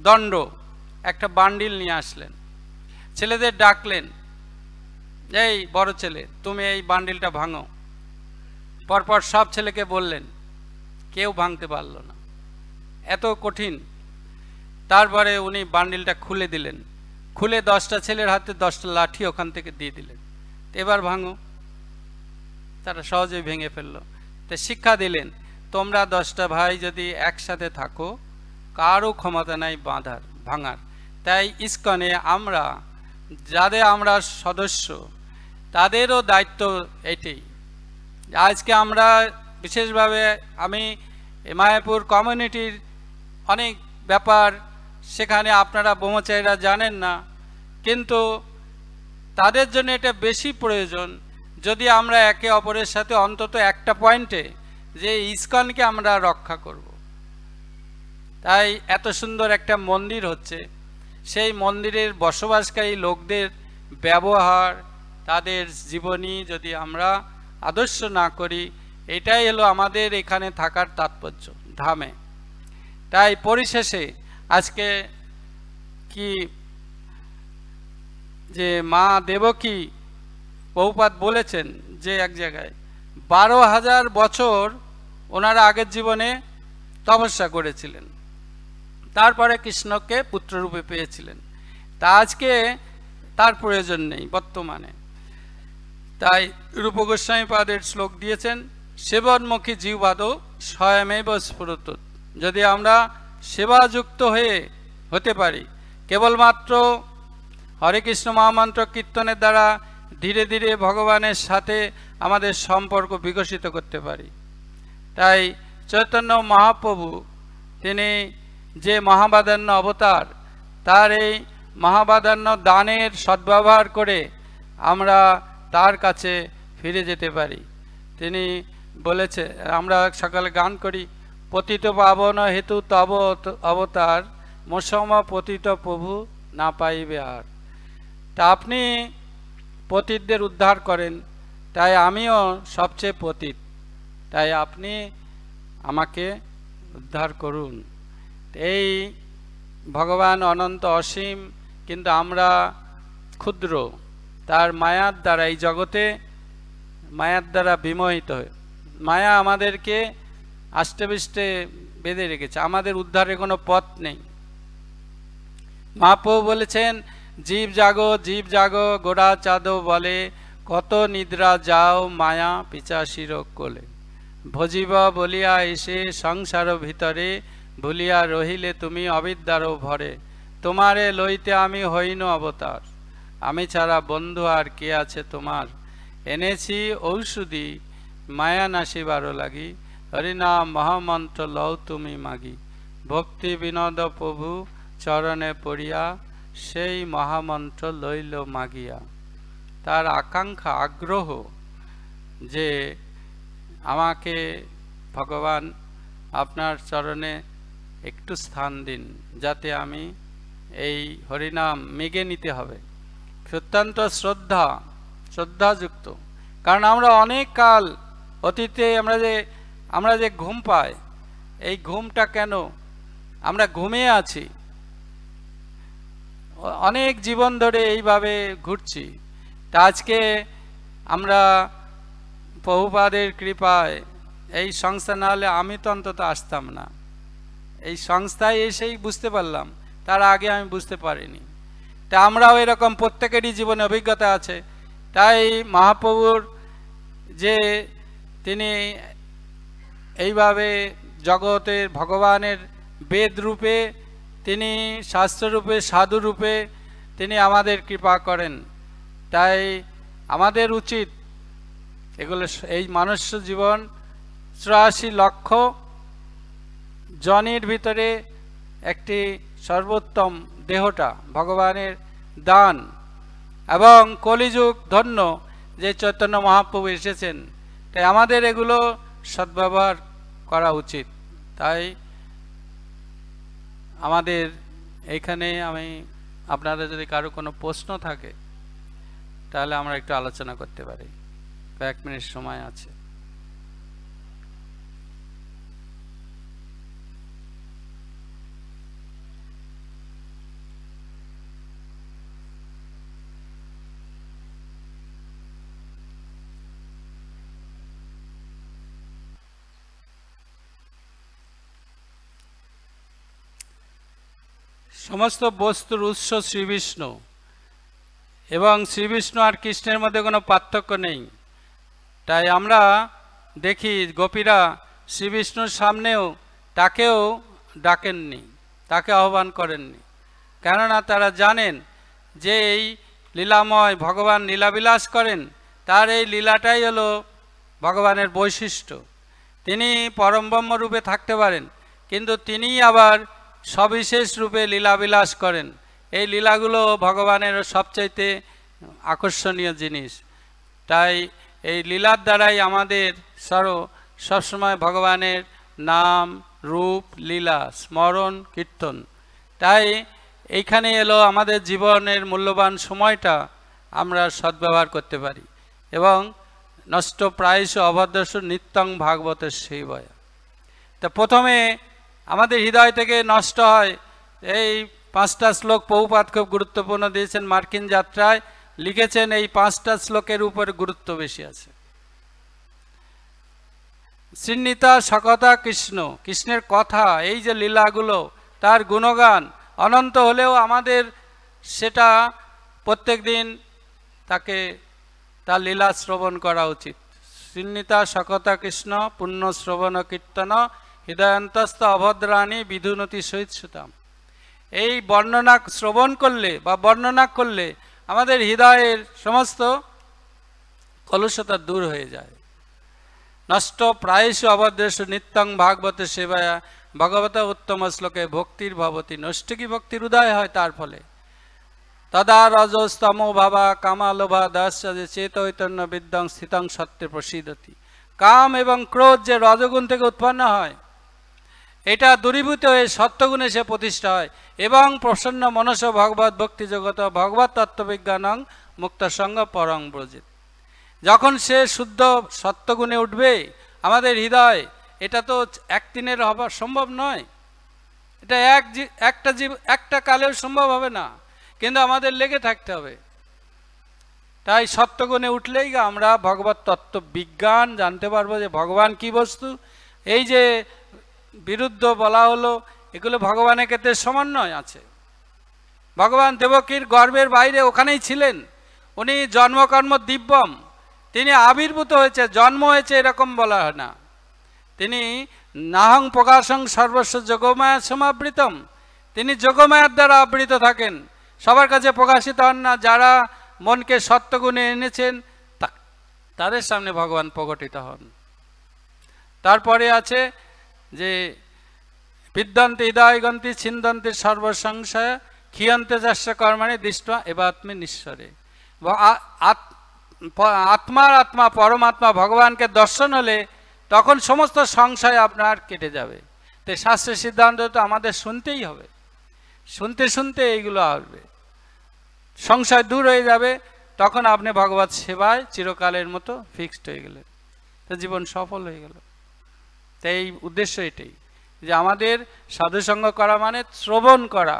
দণ্ড একটা বান্ডিল নিয়ে আসলেন ছেলেদের ডাকলেন এই বড় ছেলে তুমি এই বান্ডিলটা ভাঙো পরপর সব ছেলেকে বললেন কেউ ভাঙতে পারল না এত কঠিন তারপরে উনি বান্ডিলটা খুলে দিলেন খুলে দশটা ছেলের হাতে দশটা লাঠি ওখান থেকে দিয়ে দিলেন এবার ভাঙো তারা সহজেই ভেঙে ফেললো তো শিক্ষা দিলেন তোমরা দশটা ভাই যদি একসাথে থাকো কারও ক্ষমতা নাই বাঁধার ভাঙার তাই ইস্কনে আমরা যাদের আমরা সদস্য তাদেরও দায়িত্ব এটি আজকে আমরা বিশেষভাবে আমি মায়াপুর কমিউনিটির অনেক ব্যাপার সেখানে আপনারা ব্রহ্মচারীরা জানেন না কিন্তু তাদের জন্য এটা বেশি প্রয়োজন যদি আমরা একে অপরের সাথে অন্তত একটা পয়েন্টে যে ইস্কনকে আমরা রক্ষা করব। তাই এত সুন্দর একটা মন্দির হচ্ছে সেই মন্দিরের বসবাসকারী লোকদের ব্যবহার তাদের জীবনী যদি আমরা আদর্শ না করি এটাই হলো আমাদের এখানে থাকার তাৎপর্য ধামে তাই পরিশেষে আজকে কি যে মা দেবকী বহুপাত বলেছেন যে এক জায়গায় বারো হাজার বছর ওনারা আগের জীবনে তপস্যা করেছিলেন তারপরে কৃষ্ণকে পুত্ররূপে পেয়েছিলেন তা আজকে তার প্রয়োজন নেই বর্তমানে তাই রূপ পাদের শ্লোক দিয়েছেন সেবনমুখী জীববাদও স্বয়মেব স্ফুরত যদি আমরা সেবাযুক্ত হয়ে হতে পারি কেবলমাত্র হরে কৃষ্ণ মহামন্ত্র কীর্তনের দ্বারা ধীরে ধীরে ভগবানের সাথে আমাদের সম্পর্ক বিকশিত করতে পারি তাই চৈতন্য মহাপ্রভু তিনি যে মহাবাদান্য অবতার তার এই মহাবাদান্য দানের সদ্ব্যবহার করে আমরা তার কাছে ফিরে যেতে পারি তিনি বলেছে আমরা সকালে গান করি পতিত পাবন হেতু তব অবতার মোসমা পতিত প্রভু না পাইবে আর তা আপনি পতিতদের উদ্ধার করেন তাই আমিও সবচেয়ে পতিত তাই আপনি আমাকে উদ্ধার করুন এই ভগবান অনন্ত অসীম কিন্তু আমরা ক্ষুদ্র তার মায়ার দ্বারা এই জগতে মায়ার দ্বারা বিমোহিত হয়ে মায়া আমাদেরকে আষ্টেপৃষ্টে বেঁধে রেখেছে আমাদের উদ্ধারে কোনো পথ নেই মাপো বলেছেন জীব জাগো জীব জাগো গোড়া চাঁদো বলে কত নিদ্রা যাও মায়া পিচা শিরক কোলে ভজিব বলিয়া এসে সংসার ভিতরে ভুলিয়া রহিলে তুমি অবিদ্যারও ভরে তোমারে লইতে আমি হইন অবতার আমি ছাড়া বন্ধু আর কে আছে তোমার এনেছি ঔষধি মায়া নাসিবারও লাগি হরিনাম মহামন্ত্র লও তুমি মাগি ভক্তি বিনোদ প্রভু চরণে পড়িয়া সেই মহামন্ত্র লইল মাগিয়া তার আকাঙ্ক্ষা আগ্রহ যে আমাকে ভগবান আপনার চরণে একটু স্থান দিন যাতে আমি এই হরিনাম মেগে নিতে হবে অত্যন্ত শ্রদ্ধা শ্রদ্ধাযুক্ত কারণ আমরা অনেক কাল অতীতে আমরা যে আমরা যে ঘুম পাই এই ঘুমটা কেন আমরা ঘুমিয়ে আছি অনেক জীবন ধরে এইভাবে ঘুরছি তা আজকে আমরা বহুপাদের কৃপায় এই সংস্থা না হলে আমি তো অন্তত আসতাম না এই সংস্থায় এসেই বুঝতে পারলাম তার আগে আমি বুঝতে পারিনি তা আমরাও এরকম প্রত্যেকেরই জীবনে অভিজ্ঞতা আছে তাই মহাপ্রভুর যে তিনি এইভাবে জগতের ভগবানের বেদ রূপে তিনি শাস্ত্ররূপে সাধুরূপে তিনি আমাদের কৃপা করেন তাই আমাদের উচিত এগুলো এই মানুষ্য জীবন চুরাশি লক্ষ জনের ভিতরে একটি সর্বোত্তম দেহটা ভগবানের দান এবং কলিযুগ ধন্য যে চৈতন্য মহাপ্রভু এসেছেন তাই আমাদের এগুলো সদ্ব্যবহার করা উচিত তাই আমাদের এখানে আমি আপনারা যদি কারো কোনো প্রশ্ন থাকে তাহলে আমরা একটু আলোচনা করতে পারি এক মিনিট সময় আছে সমস্ত বস্তুর উৎস শ্রীবিষ্ণু এবং শ্রীবিষ্ণু আর কৃষ্ণের মধ্যে কোনো পার্থক্য নেই তাই আমরা দেখি গোপীরা শ্রীবিষ্ণুর সামনেও তাকেও ডাকেননি তাকে আহ্বান করেননি কেননা তারা জানেন যে এই লীলাময় ভগবান লীলাবিলাস করেন তার এই লীলাটাই হলো ভগবানের বৈশিষ্ট্য তিনি পরমব্রহ্মরূপে থাকতে পারেন কিন্তু তিনিই আবার সবিশেষ রূপে লীলাবিলাস করেন এই লীলাগুলো ভগবানের সবচাইতে আকর্ষণীয় জিনিস তাই এই লীলার দ্বারাই আমাদের সর সবসময় ভগবানের নাম রূপ লীলা স্মরণ কীর্তন তাই এইখানে এলো আমাদের জীবনের মূল্যবান সময়টা আমরা সদ্ব্যবহার করতে পারি এবং নষ্ট প্রায়শ অভদ্রস নিত্যং ভাগবতের সেই বয় তা প্রথমে আমাদের হৃদয় থেকে নষ্ট হয় এই পাঁচটা শ্লোক বহুপাত খুব গুরুত্বপূর্ণ দিয়েছেন মার্কিন যাত্রায় লিখেছেন এই পাঁচটা শ্লোকের উপর গুরুত্ব বেশি আছে শ্রীনিতা সকতা কৃষ্ণ কৃষ্ণের কথা এই যে লীলাগুলো তার গুণগান অনন্ত হলেও আমাদের সেটা প্রত্যেক দিন তাকে তার লীলা শ্রবণ করা উচিত শ্রীনিতা সকতা কৃষ্ণ পুণ্য শ্রবণ কীর্তন হৃদয়ন্তস্থ অভদ্রাণী বিধুনতি সহিত সুতাম এই বর্ণনা শ্রবণ করলে বা বর্ণনা করলে আমাদের হৃদয়ের সমস্ত কলুষতা দূর হয়ে যায় নষ্ট প্রায়শ অভদ্রেশ নিত্যং ভাগবত সেবায়া ভগবত উত্তম শ্লোকে ভক্তির ভবতী নষ্টিকী ভক্তির উদয় হয় তার ফলে তদা রজস্তম ভাবা কামালোভা দাসে চেতৈতন্য বিদ্যং স্থিতং সত্যে প্রসিদ্ধতি কাম এবং ক্রোধ যে রজগুণ থেকে উৎপন্ন হয় এটা দূরীভূত হয়ে সত্যগুণে সে প্রতিষ্ঠা হয় এবং প্রসন্ন মনস ভগবত ভক্তিজগত ভগবত তত্ত্ববিজ্ঞানং মুক্তসঙ্গ পরং ব্রজিত যখন সে শুদ্ধ সত্যগুণে উঠবে আমাদের হৃদয় এটা তো একদিনের হবার সম্ভব নয় এটা এক একটা জীব একটা কালেও সম্ভব হবে না কিন্তু আমাদের লেগে থাকতে হবে তাই সত্যগুণে উঠলেই আমরা ভগবত তত্ত্ববিজ্ঞান জানতে পারবো যে ভগবান কি বস্তু এই যে বিরুদ্ধ বলা হলো এগুলো ভগবানের ক্ষেত্রে সমন্বয় আছে ভগবান দেবকীর গর্বের বাইরে ওখানেই ছিলেন উনি জন্মকর্ম দিব্যম তিনি আবির্ভূত হয়েছে জন্ম হয়েছে এরকম বলা হয় না তিনি নাহং প্রকাশং সর্বস্ব যোগমায়া সমাবৃতম তিনি যোগমায়ার দ্বারা আবৃত থাকেন সবার কাছে প্রকাশিত হন না যারা মনকে সত্যগুণে এনেছেন তাদের সামনে ভগবান প্রকটিত হন তারপরে আছে যে বিদ্যন্তি হৃদয়গন্তি ছিন্দন্তি সর্বসংশয় খিয়ন্তে যশ কর্মাণি দৃষ্ট আত্মে নিঃস্বরে আত্মার আত্মা পরমাত্মা ভগবানকে দর্শন হলে তখন সমস্ত সংশয় আপনার কেটে যাবে তো শাস্ত্রের সিদ্ধান্ত তো আমাদের শুনতেই হবে শুনতে শুনতে এইগুলো আসবে সংশয় দূর হয়ে যাবে তখন আপনি ভগবত সেবায় চিরকালের মতো ফিক্সড হয়ে গেলেন জীবন সফল হয়ে গেল তাই এই উদ্দেশ্য এটাই যে আমাদের সাধুসঙ্গ করা মানে শ্রবণ করা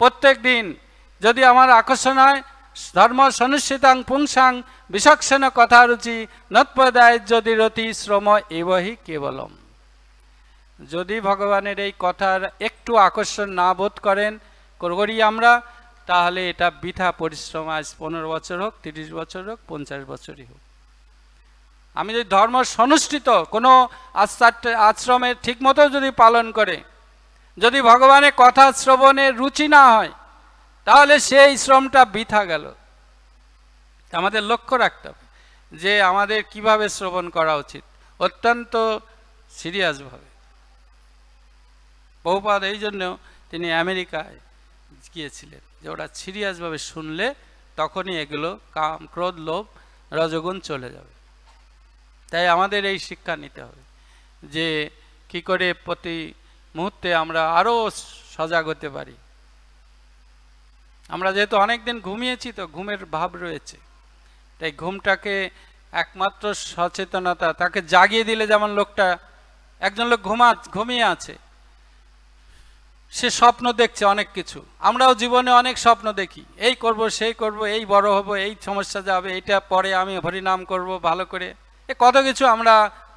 প্রত্যেক দিন যদি আমার আকর্ষণ হয় ধর্ম সনুষ্ঠিতাং পুংসাং বিষক্ষণ কথা রুচি নৎপদায় যদি রতি শ্রম এবহি কেবলম যদি ভগবানের এই কথার একটু আকর্ষণ না বোধ করেন করি আমরা তাহলে এটা বৃথা পরিশ্রম আজ পনেরো বছর হোক তিরিশ বছর হোক পঞ্চাশ বছরই হোক আমি যদি ধর্ম সনুষ্ঠিত কোনো আশ্রমে ঠিকমতো যদি পালন করে যদি ভগবানের কথা শ্রবণে রুচি না হয় তাহলে সেই শ্রমটা বৃথা গেল আমাদের লক্ষ্য রাখতে হবে যে আমাদের কিভাবে শ্রবণ করা উচিত অত্যন্ত সিরিয়াসভাবে বহুপাত এই জন্য তিনি আমেরিকায় গিয়েছিলেন যে ওরা সিরিয়াসভাবে শুনলে তখনই এগুলো কাম ক্রোধ লোভ রজগুণ চলে যাবে তাই আমাদের এই শিক্ষা নিতে হবে যে কি করে প্রতি মুহূর্তে আমরা আরও সজাগ হতে পারি আমরা যেহেতু অনেকদিন ঘুমিয়েছি তো ঘুমের ভাব রয়েছে তাই ঘুমটাকে একমাত্র সচেতনতা তাকে জাগিয়ে দিলে যেমন লোকটা একজন লোক ঘুমা ঘুমিয়ে আছে সে স্বপ্ন দেখছে অনেক কিছু আমরাও জীবনে অনেক স্বপ্ন দেখি এই করব সেই করব এই বড় হব এই সমস্যা যাবে এটা পরে আমি হরিনাম করব ভালো করে এ কত কিছু আমরা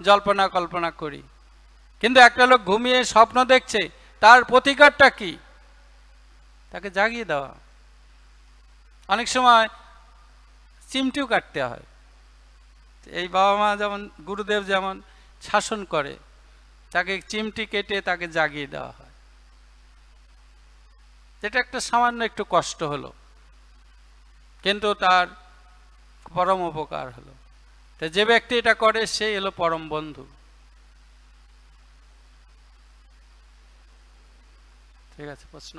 জল্পনা কল্পনা করি কিন্তু একটা লোক ঘুমিয়ে স্বপ্ন দেখছে তার প্রতিকারটা কি তাকে জাগিয়ে দেওয়া অনেক সময় চিমটিও কাটতে হয় এই বাবা মা যেমন গুরুদেব যেমন শাসন করে তাকে চিমটি কেটে তাকে জাগিয়ে দেওয়া হয় যেটা একটা সামান্য একটু কষ্ট হলো কিন্তু তার পরম উপকার হলো তা যে ব্যক্তি এটা করে সে এলো পরম বন্ধু ঠিক আছে প্রশ্ন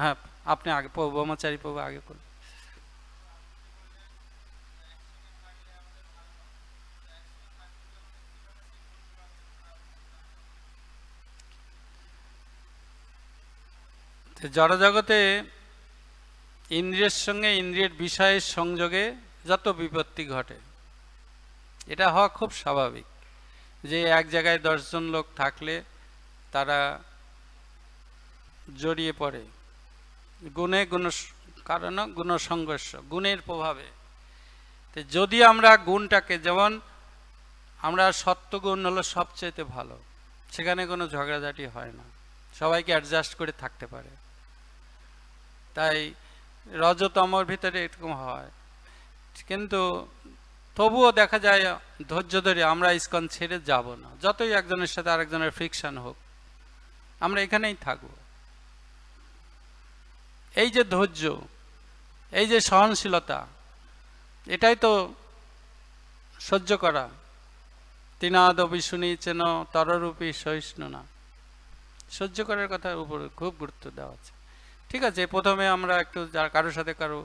হ্যাঁ আপনি আগে ব্রহ্মচারী প্রভু আগে করুন জড়জগতে ইন্দ্রিয়ের সঙ্গে ইন্দ্রিয়ের বিষয়ের সংযোগে যত বিপত্তি ঘটে এটা হওয়া খুব স্বাভাবিক যে এক জায়গায় দশজন লোক থাকলে তারা জড়িয়ে পড়ে গুণে গুণ কারণ গুণ সংঘর্ষ গুণের প্রভাবে তো যদি আমরা গুণটাকে যেমন আমরা সত্যগুণ হলো সবচেয়েতে ভালো সেখানে কোনো ঝগড়াঝাটি হয় না সবাইকে অ্যাডজাস্ট করে থাকতে পারে তাই রজতমর ভিতরে এরকম হয় কিন্তু তবুও দেখা যায় ধৈর্য ধরে আমরা ইস্কন ছেড়ে যাব না যতই একজনের সাথে আরেকজনের ফ্রিকশন হোক আমরা এখানেই থাকব এই যে ধৈর্য এই যে সহনশীলতা এটাই তো সহ্য করা তিনাদবি শুনি চেন তররূপী সহিষ্ণু না সহ্য করার কথার উপর খুব গুরুত্ব দেওয়া আছে ঠিক আছে প্রথমে আমরা একটু কারোর সাথে কারো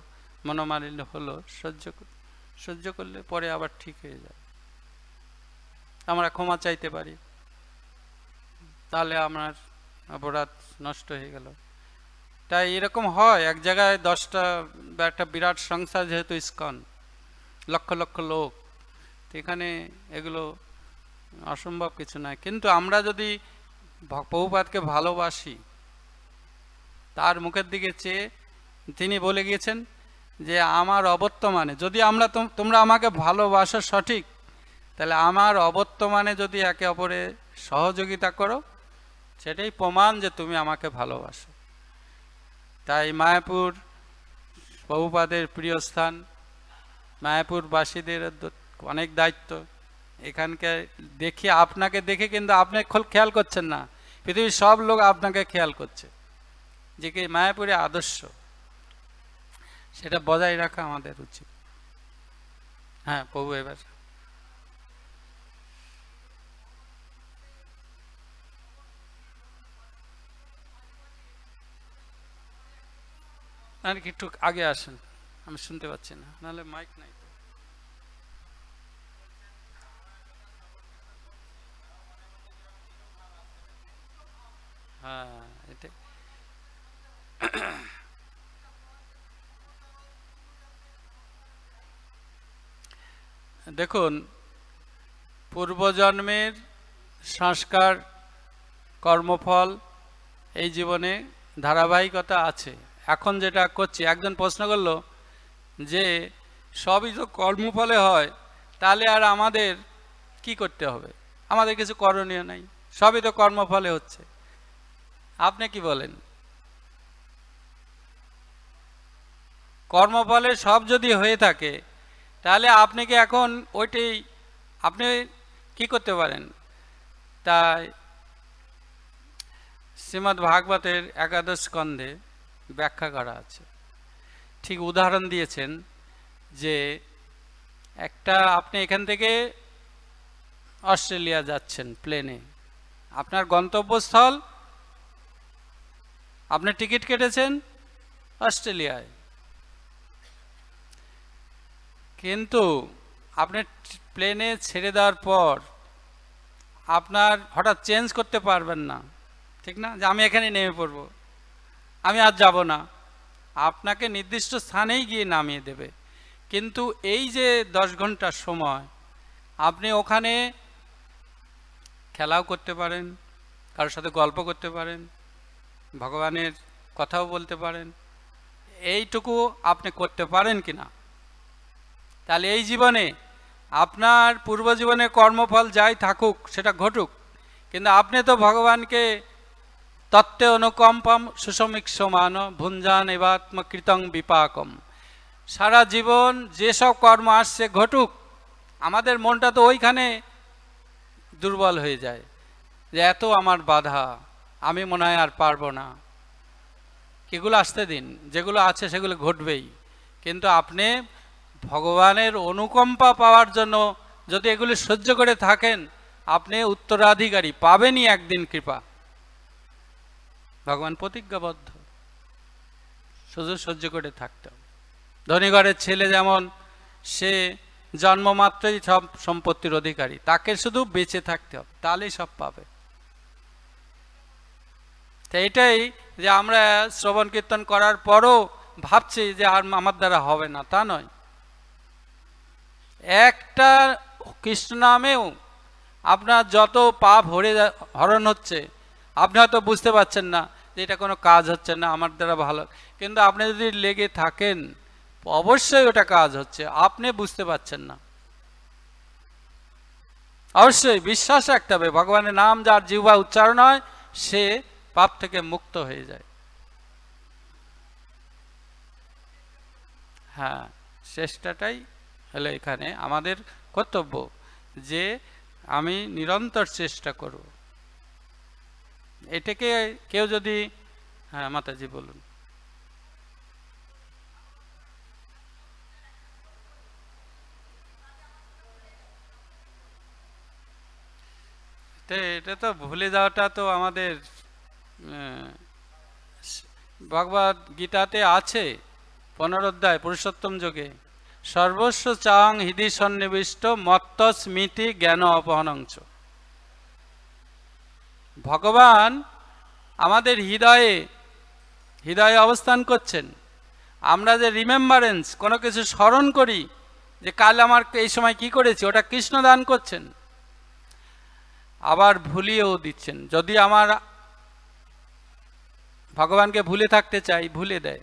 মনোমালিন্য হলো সহ্য করি সহ্য করলে পরে আবার ঠিক হয়ে যায় আমরা ক্ষমা চাইতে পারি তাহলে আমার অপরাধ নষ্ট হয়ে গেল তাই এরকম হয় এক জায়গায় দশটা বা একটা বিরাট সংসার যেহেতু ইস্কন লক্ষ লক্ষ লোক এখানে এগুলো অসম্ভব কিছু নয় কিন্তু আমরা যদি বহুপাতকে ভালোবাসি তার মুখের দিকে চেয়ে তিনি বলে গিয়েছেন যে আমার অবর্তমানে যদি আমরা তোমরা আমাকে ভালোবাসো সঠিক তাহলে আমার অবর্তমানে যদি একে অপরে সহযোগিতা করো সেটাই প্রমাণ যে তুমি আমাকে ভালোবাসো তাই মায়াপুর বহুপাদের প্রিয় স্থান মায়াপুরবাসীদের অনেক দায়িত্ব এখানকে দেখি আপনাকে দেখে কিন্তু আপনি খেয়াল করছেন না পৃথিবীর সব লোক আপনাকে খেয়াল করছে যে কি মায়াপুরে আদর্শ সেটা বজায় রাখা আমাদের উচিত হ্যাঁ প্রভু এবার আর একটু আগে আসেন আমি শুনতে পাচ্ছি না নাহলে মাইক নাই হ্যাঁ এটা দেখুন পূর্বজন্মের সংস্কার কর্মফল এই জীবনে ধারাবাহিকতা আছে এখন যেটা করছি একজন প্রশ্ন করলো যে সবই তো কর্মফলে হয় তাহলে আর আমাদের কি করতে হবে আমাদের কিছু করণীয় নাই সবই তো কর্মফলে হচ্ছে আপনি কি বলেন কর্মফলে সব যদি হয়ে থাকে তাহলে আপনি কি এখন ওইটি আপনি কি করতে পারেন তাই শ্রীমদ্ ভাগবতের একাদশ স্কন্ধে ব্যাখ্যা করা আছে ঠিক উদাহরণ দিয়েছেন যে একটা আপনি এখান থেকে অস্ট্রেলিয়া যাচ্ছেন প্লেনে আপনার গন্তব্যস্থল আপনি টিকিট কেটেছেন অস্ট্রেলিয়ায় কিন্তু আপনি প্লেনে ছেড়ে দেওয়ার পর আপনার হঠাৎ চেঞ্জ করতে পারবেন না ঠিক না যে আমি এখানে নেমে পড়ব আমি আর যাব না আপনাকে নির্দিষ্ট স্থানেই গিয়ে নামিয়ে দেবে কিন্তু এই যে দশ ঘন্টার সময় আপনি ওখানে খেলাও করতে পারেন কারোর সাথে গল্প করতে পারেন ভগবানের কথাও বলতে পারেন এইটুকু আপনি করতে পারেন কি না তাহলে এই জীবনে আপনার পূর্বজীবনে কর্মফল যাই থাকুক সেটা ঘটুক কিন্তু আপনি তো ভগবানকে তত্ত্বে অনুকম্পম সুষমিক সমান ভুঞ্জান এবাত্মকৃতং বিপাকম সারা জীবন যেসব কর্ম আসছে ঘটুক আমাদের মনটা তো ওইখানে দুর্বল হয়ে যায় যে এত আমার বাধা আমি মনে হয় আর পারবো না কেগুলো আসতে দিন যেগুলো আছে সেগুলো ঘটবেই কিন্তু আপনি ভগবানের অনুকম্পা পাওয়ার জন্য যদি এগুলি সহ্য করে থাকেন আপনি উত্তরাধিকারী পাবেনই একদিন কৃপা ভগবান প্রতিজ্ঞাবদ্ধ শুধু সহ্য করে থাকতে হবে ছেলে যেমন সে জন্মমাত্রই সব সম্পত্তির অধিকারী তাকে শুধু বেঁচে থাকতে হবে তাহলেই সব পাবে তো এটাই যে আমরা শ্রবণ কীর্তন করার পরও ভাবছি যে আর আমার দ্বারা হবে না তা নয় একটা কৃষ্ণ নামেও আপনার যত পাপ হরে হরণ হচ্ছে আপনি হয়তো বুঝতে পারছেন না যে এটা কোনো কাজ হচ্ছে না আমার দ্বারা ভালো কিন্তু আপনি যদি লেগে থাকেন অবশ্যই ওটা কাজ হচ্ছে আপনি বুঝতে পারছেন না অবশ্যই বিশ্বাস রাখতে হবে ভগবানের নাম যার জিহ্বা উচ্চারণ হয় সে পাপ থেকে মুক্ত হয়ে যায় হ্যাঁ চেষ্টাটাই হলো এখানে আমাদের কর্তব্য যে আমি নিরন্তর চেষ্টা করব এটাকে কেউ যদি হ্যাঁ মাতাজি বলুন এটা তো ভুলে যাওয়াটা তো আমাদের ভগবত গীতাতে আছে পনেরোধ্যায় পুরুষোত্তম যোগে সর্বস্ব চাং হৃদি সন্নিবিষ্ট মত্ত স্মৃতি জ্ঞান অপহনংশ ভগবান আমাদের হৃদয়ে হৃদয়ে অবস্থান করছেন আমরা যে রিমেম্বারেন্স কোনো কিছু স্মরণ করি যে কাল আমার এই সময় কি করেছি ওটা কৃষ্ণ দান করছেন আবার ভুলিয়েও দিচ্ছেন যদি আমার ভগবানকে ভুলে থাকতে চাই ভুলে দেয়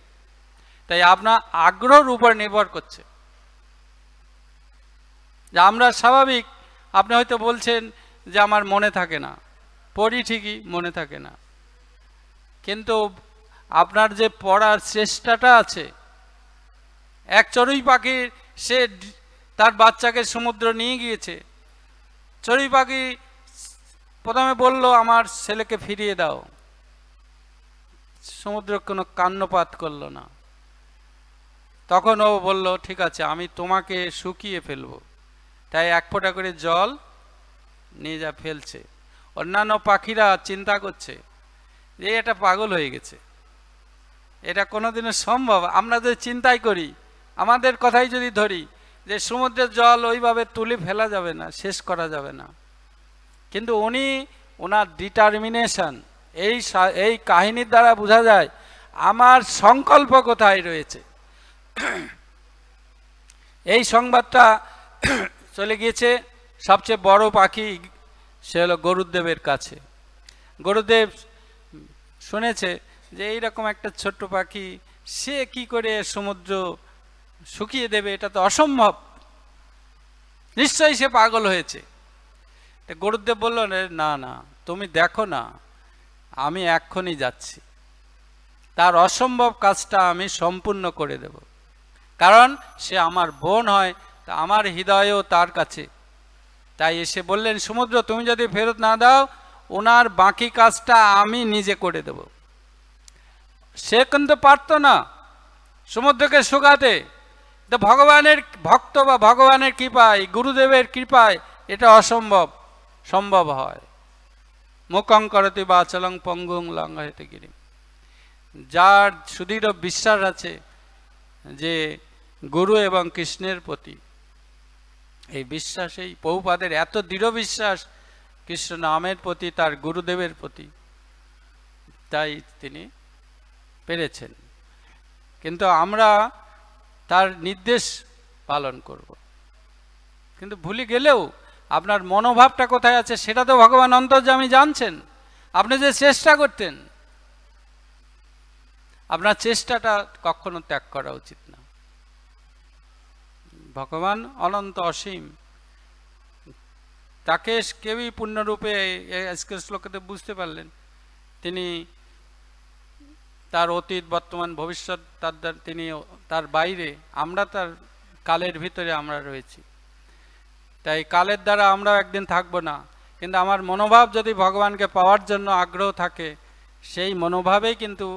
তাই আপনার আগ্রহর উপর নির্ভর করছে যে আমরা স্বাভাবিক আপনি হয়তো বলছেন যে আমার মনে থাকে না পড়ি ঠিকই মনে থাকে না কিন্তু আপনার যে পড়ার চেষ্টাটা আছে এক চড়ুই পাখি সে তার বাচ্চাকে সমুদ্র নিয়ে গিয়েছে চড়ুই পাখি প্রথমে বলল আমার ছেলেকে ফিরিয়ে দাও সমুদ্র কোনো কান্নপাত করল না তখন ও বলল ঠিক আছে আমি তোমাকে শুকিয়ে ফেলবো তাই এক ফোঁটা করে জল নিয়ে যা ফেলছে অন্যান্য পাখিরা চিন্তা করছে যে এটা পাগল হয়ে গেছে এটা কোনোদিনও সম্ভব আমরা যদি চিন্তাই করি আমাদের কথাই যদি ধরি যে সমুদ্রের জল ওইভাবে তুলে ফেলা যাবে না শেষ করা যাবে না কিন্তু উনি ওনার ডিটারমিনেশন এই এই কাহিনীর দ্বারা বোঝা যায় আমার সংকল্প কোথায় রয়েছে এই সংবাদটা চলে গিয়েছে সবচেয়ে বড় পাখি সে হলো গরুদেবের কাছে গরুদেব শুনেছে যে এইরকম একটা ছোট্ট পাখি সে কি করে সমুদ্র শুকিয়ে দেবে এটা তো অসম্ভব নিশ্চয়ই সে পাগল হয়েছে গরুদেব বলল না না তুমি দেখো না আমি এক্ষুনি যাচ্ছি তার অসম্ভব কাজটা আমি সম্পূর্ণ করে দেব কারণ সে আমার বোন হয় তা আমার হৃদয়ও তার কাছে তাই এসে বললেন সমুদ্র তুমি যদি ফেরত না দাও ওনার বাকি কাজটা আমি নিজে করে দেব সে কিন্তু পারত না সমুদ্রকে শুকাতে তো ভগবানের ভক্ত বা ভগবানের কৃপায় গুরুদেবের কৃপায় এটা অসম্ভব সম্ভব হয় মুকং করতে বা চলং পঙ্গুং লং হইতে গিরি যার সুদৃঢ় বিশ্বাস আছে যে গুরু এবং কৃষ্ণের প্রতি এই বিশ্বাসেই বহুপাদের এত দৃঢ় বিশ্বাস কৃষ্ণ নামের প্রতি তার গুরুদেবের প্রতি তাই তিনি পেরেছেন কিন্তু আমরা তার নির্দেশ পালন করব কিন্তু ভুলে গেলেও আপনার মনোভাবটা কোথায় আছে সেটা তো ভগবান অন্তর্যামী জানছেন আপনি যে চেষ্টা করতেন আপনার চেষ্টাটা কখনো ত্যাগ করা উচিত ভগবান অনন্ত অসীম তাকে কেউই পূর্ণরূপে আজকের শ্লোকেতে বুঝতে পারলেন তিনি তার অতীত বর্তমান ভবিষ্যৎ তার তিনি তার বাইরে আমরা তার কালের ভিতরে আমরা রয়েছি তাই কালের দ্বারা আমরাও একদিন থাকব না কিন্তু আমার মনোভাব যদি ভগবানকে পাওয়ার জন্য আগ্রহ থাকে সেই মনোভাবেই কিন্তু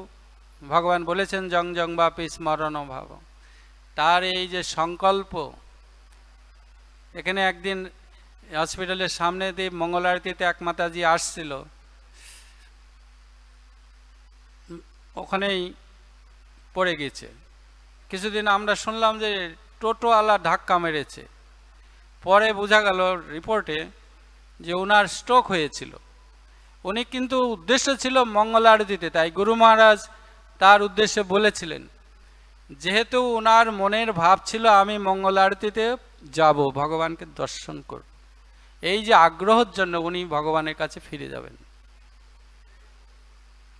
ভগবান বলেছেন জং জং বাপি স্মরণ ভাব তার এই যে সংকল্প এখানে একদিন হসপিটালের সামনে দিয়ে মঙ্গল আরতিতে এক মাতাজি আসছিল ওখানেই পড়ে গেছে কিছুদিন আমরা শুনলাম যে টোটোওয়ালা ধাক্কা মেরেছে পরে বোঝা গেল রিপোর্টে যে ওনার স্ট্রোক হয়েছিল উনি কিন্তু উদ্দেশ্য ছিল মঙ্গল আরতিতে তাই গুরু মহারাজ তার উদ্দেশ্যে বলেছিলেন যেহেতু ওনার মনের ভাব ছিল আমি মঙ্গল আরতিতে যাব ভগবানকে দর্শন করব এই যে আগ্রহের জন্য উনি ভগবানের কাছে ফিরে যাবেন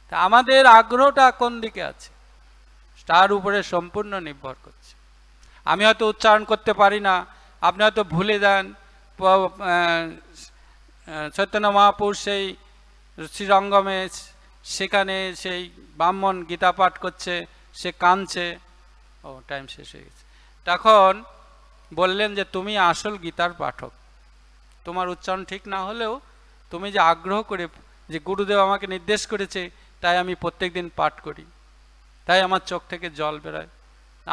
তা আমাদের আগ্রহটা কোন দিকে আছে তার উপরে সম্পূর্ণ নির্ভর করছে আমি হয়তো উচ্চারণ করতে পারি না আপনি হয়তো ভুলে যান চৈতন্য মহাপুর সেই শ্রীরঙ্গমে সেখানে সেই ব্রাহ্মণ গীতা পাঠ করছে সে কাঁদছে ও টাইম শেষ হয়ে গেছে তখন বললেন যে তুমি আসল গীতার পাঠক তোমার উচ্চারণ ঠিক না হলেও তুমি যে আগ্রহ করে যে গুরুদেব আমাকে নির্দেশ করেছে তাই আমি প্রত্যেক দিন পাঠ করি তাই আমার চোখ থেকে জল বেরোয়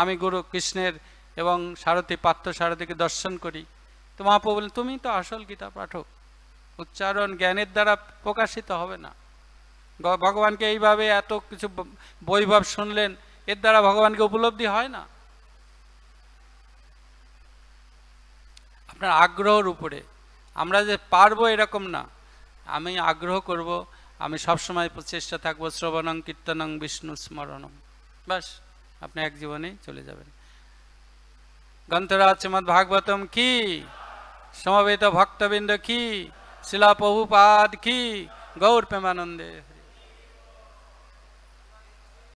আমি গুরু কৃষ্ণের এবং সারথী পাত্র সারথীকে দর্শন করি তো মহাপ্রু বললেন তুমি তো আসল গীতা পাঠক উচ্চারণ জ্ঞানের দ্বারা প্রকাশিত হবে না ভগবানকে এইভাবে এত কিছু বৈভব শুনলেন এর দ্বারা ভগবানকে উপলব্ধি হয় না আপনার আগ্রহর উপরে আমরা যে পারবো এরকম না আমি আগ্রহ করব আমি সবসময় প্রচেষ্টা থাকবো শ্রবণং কীর্তনং বিষ্ণু স্মরণম বাস আপনি এক জীবনে চলে যাবেন গ্রন্থরাজ শ্রীমদ ভাগবতম কি সমবেত ভক্তবৃন্দ কি শিলা কি গৌর প্রেমানন্দে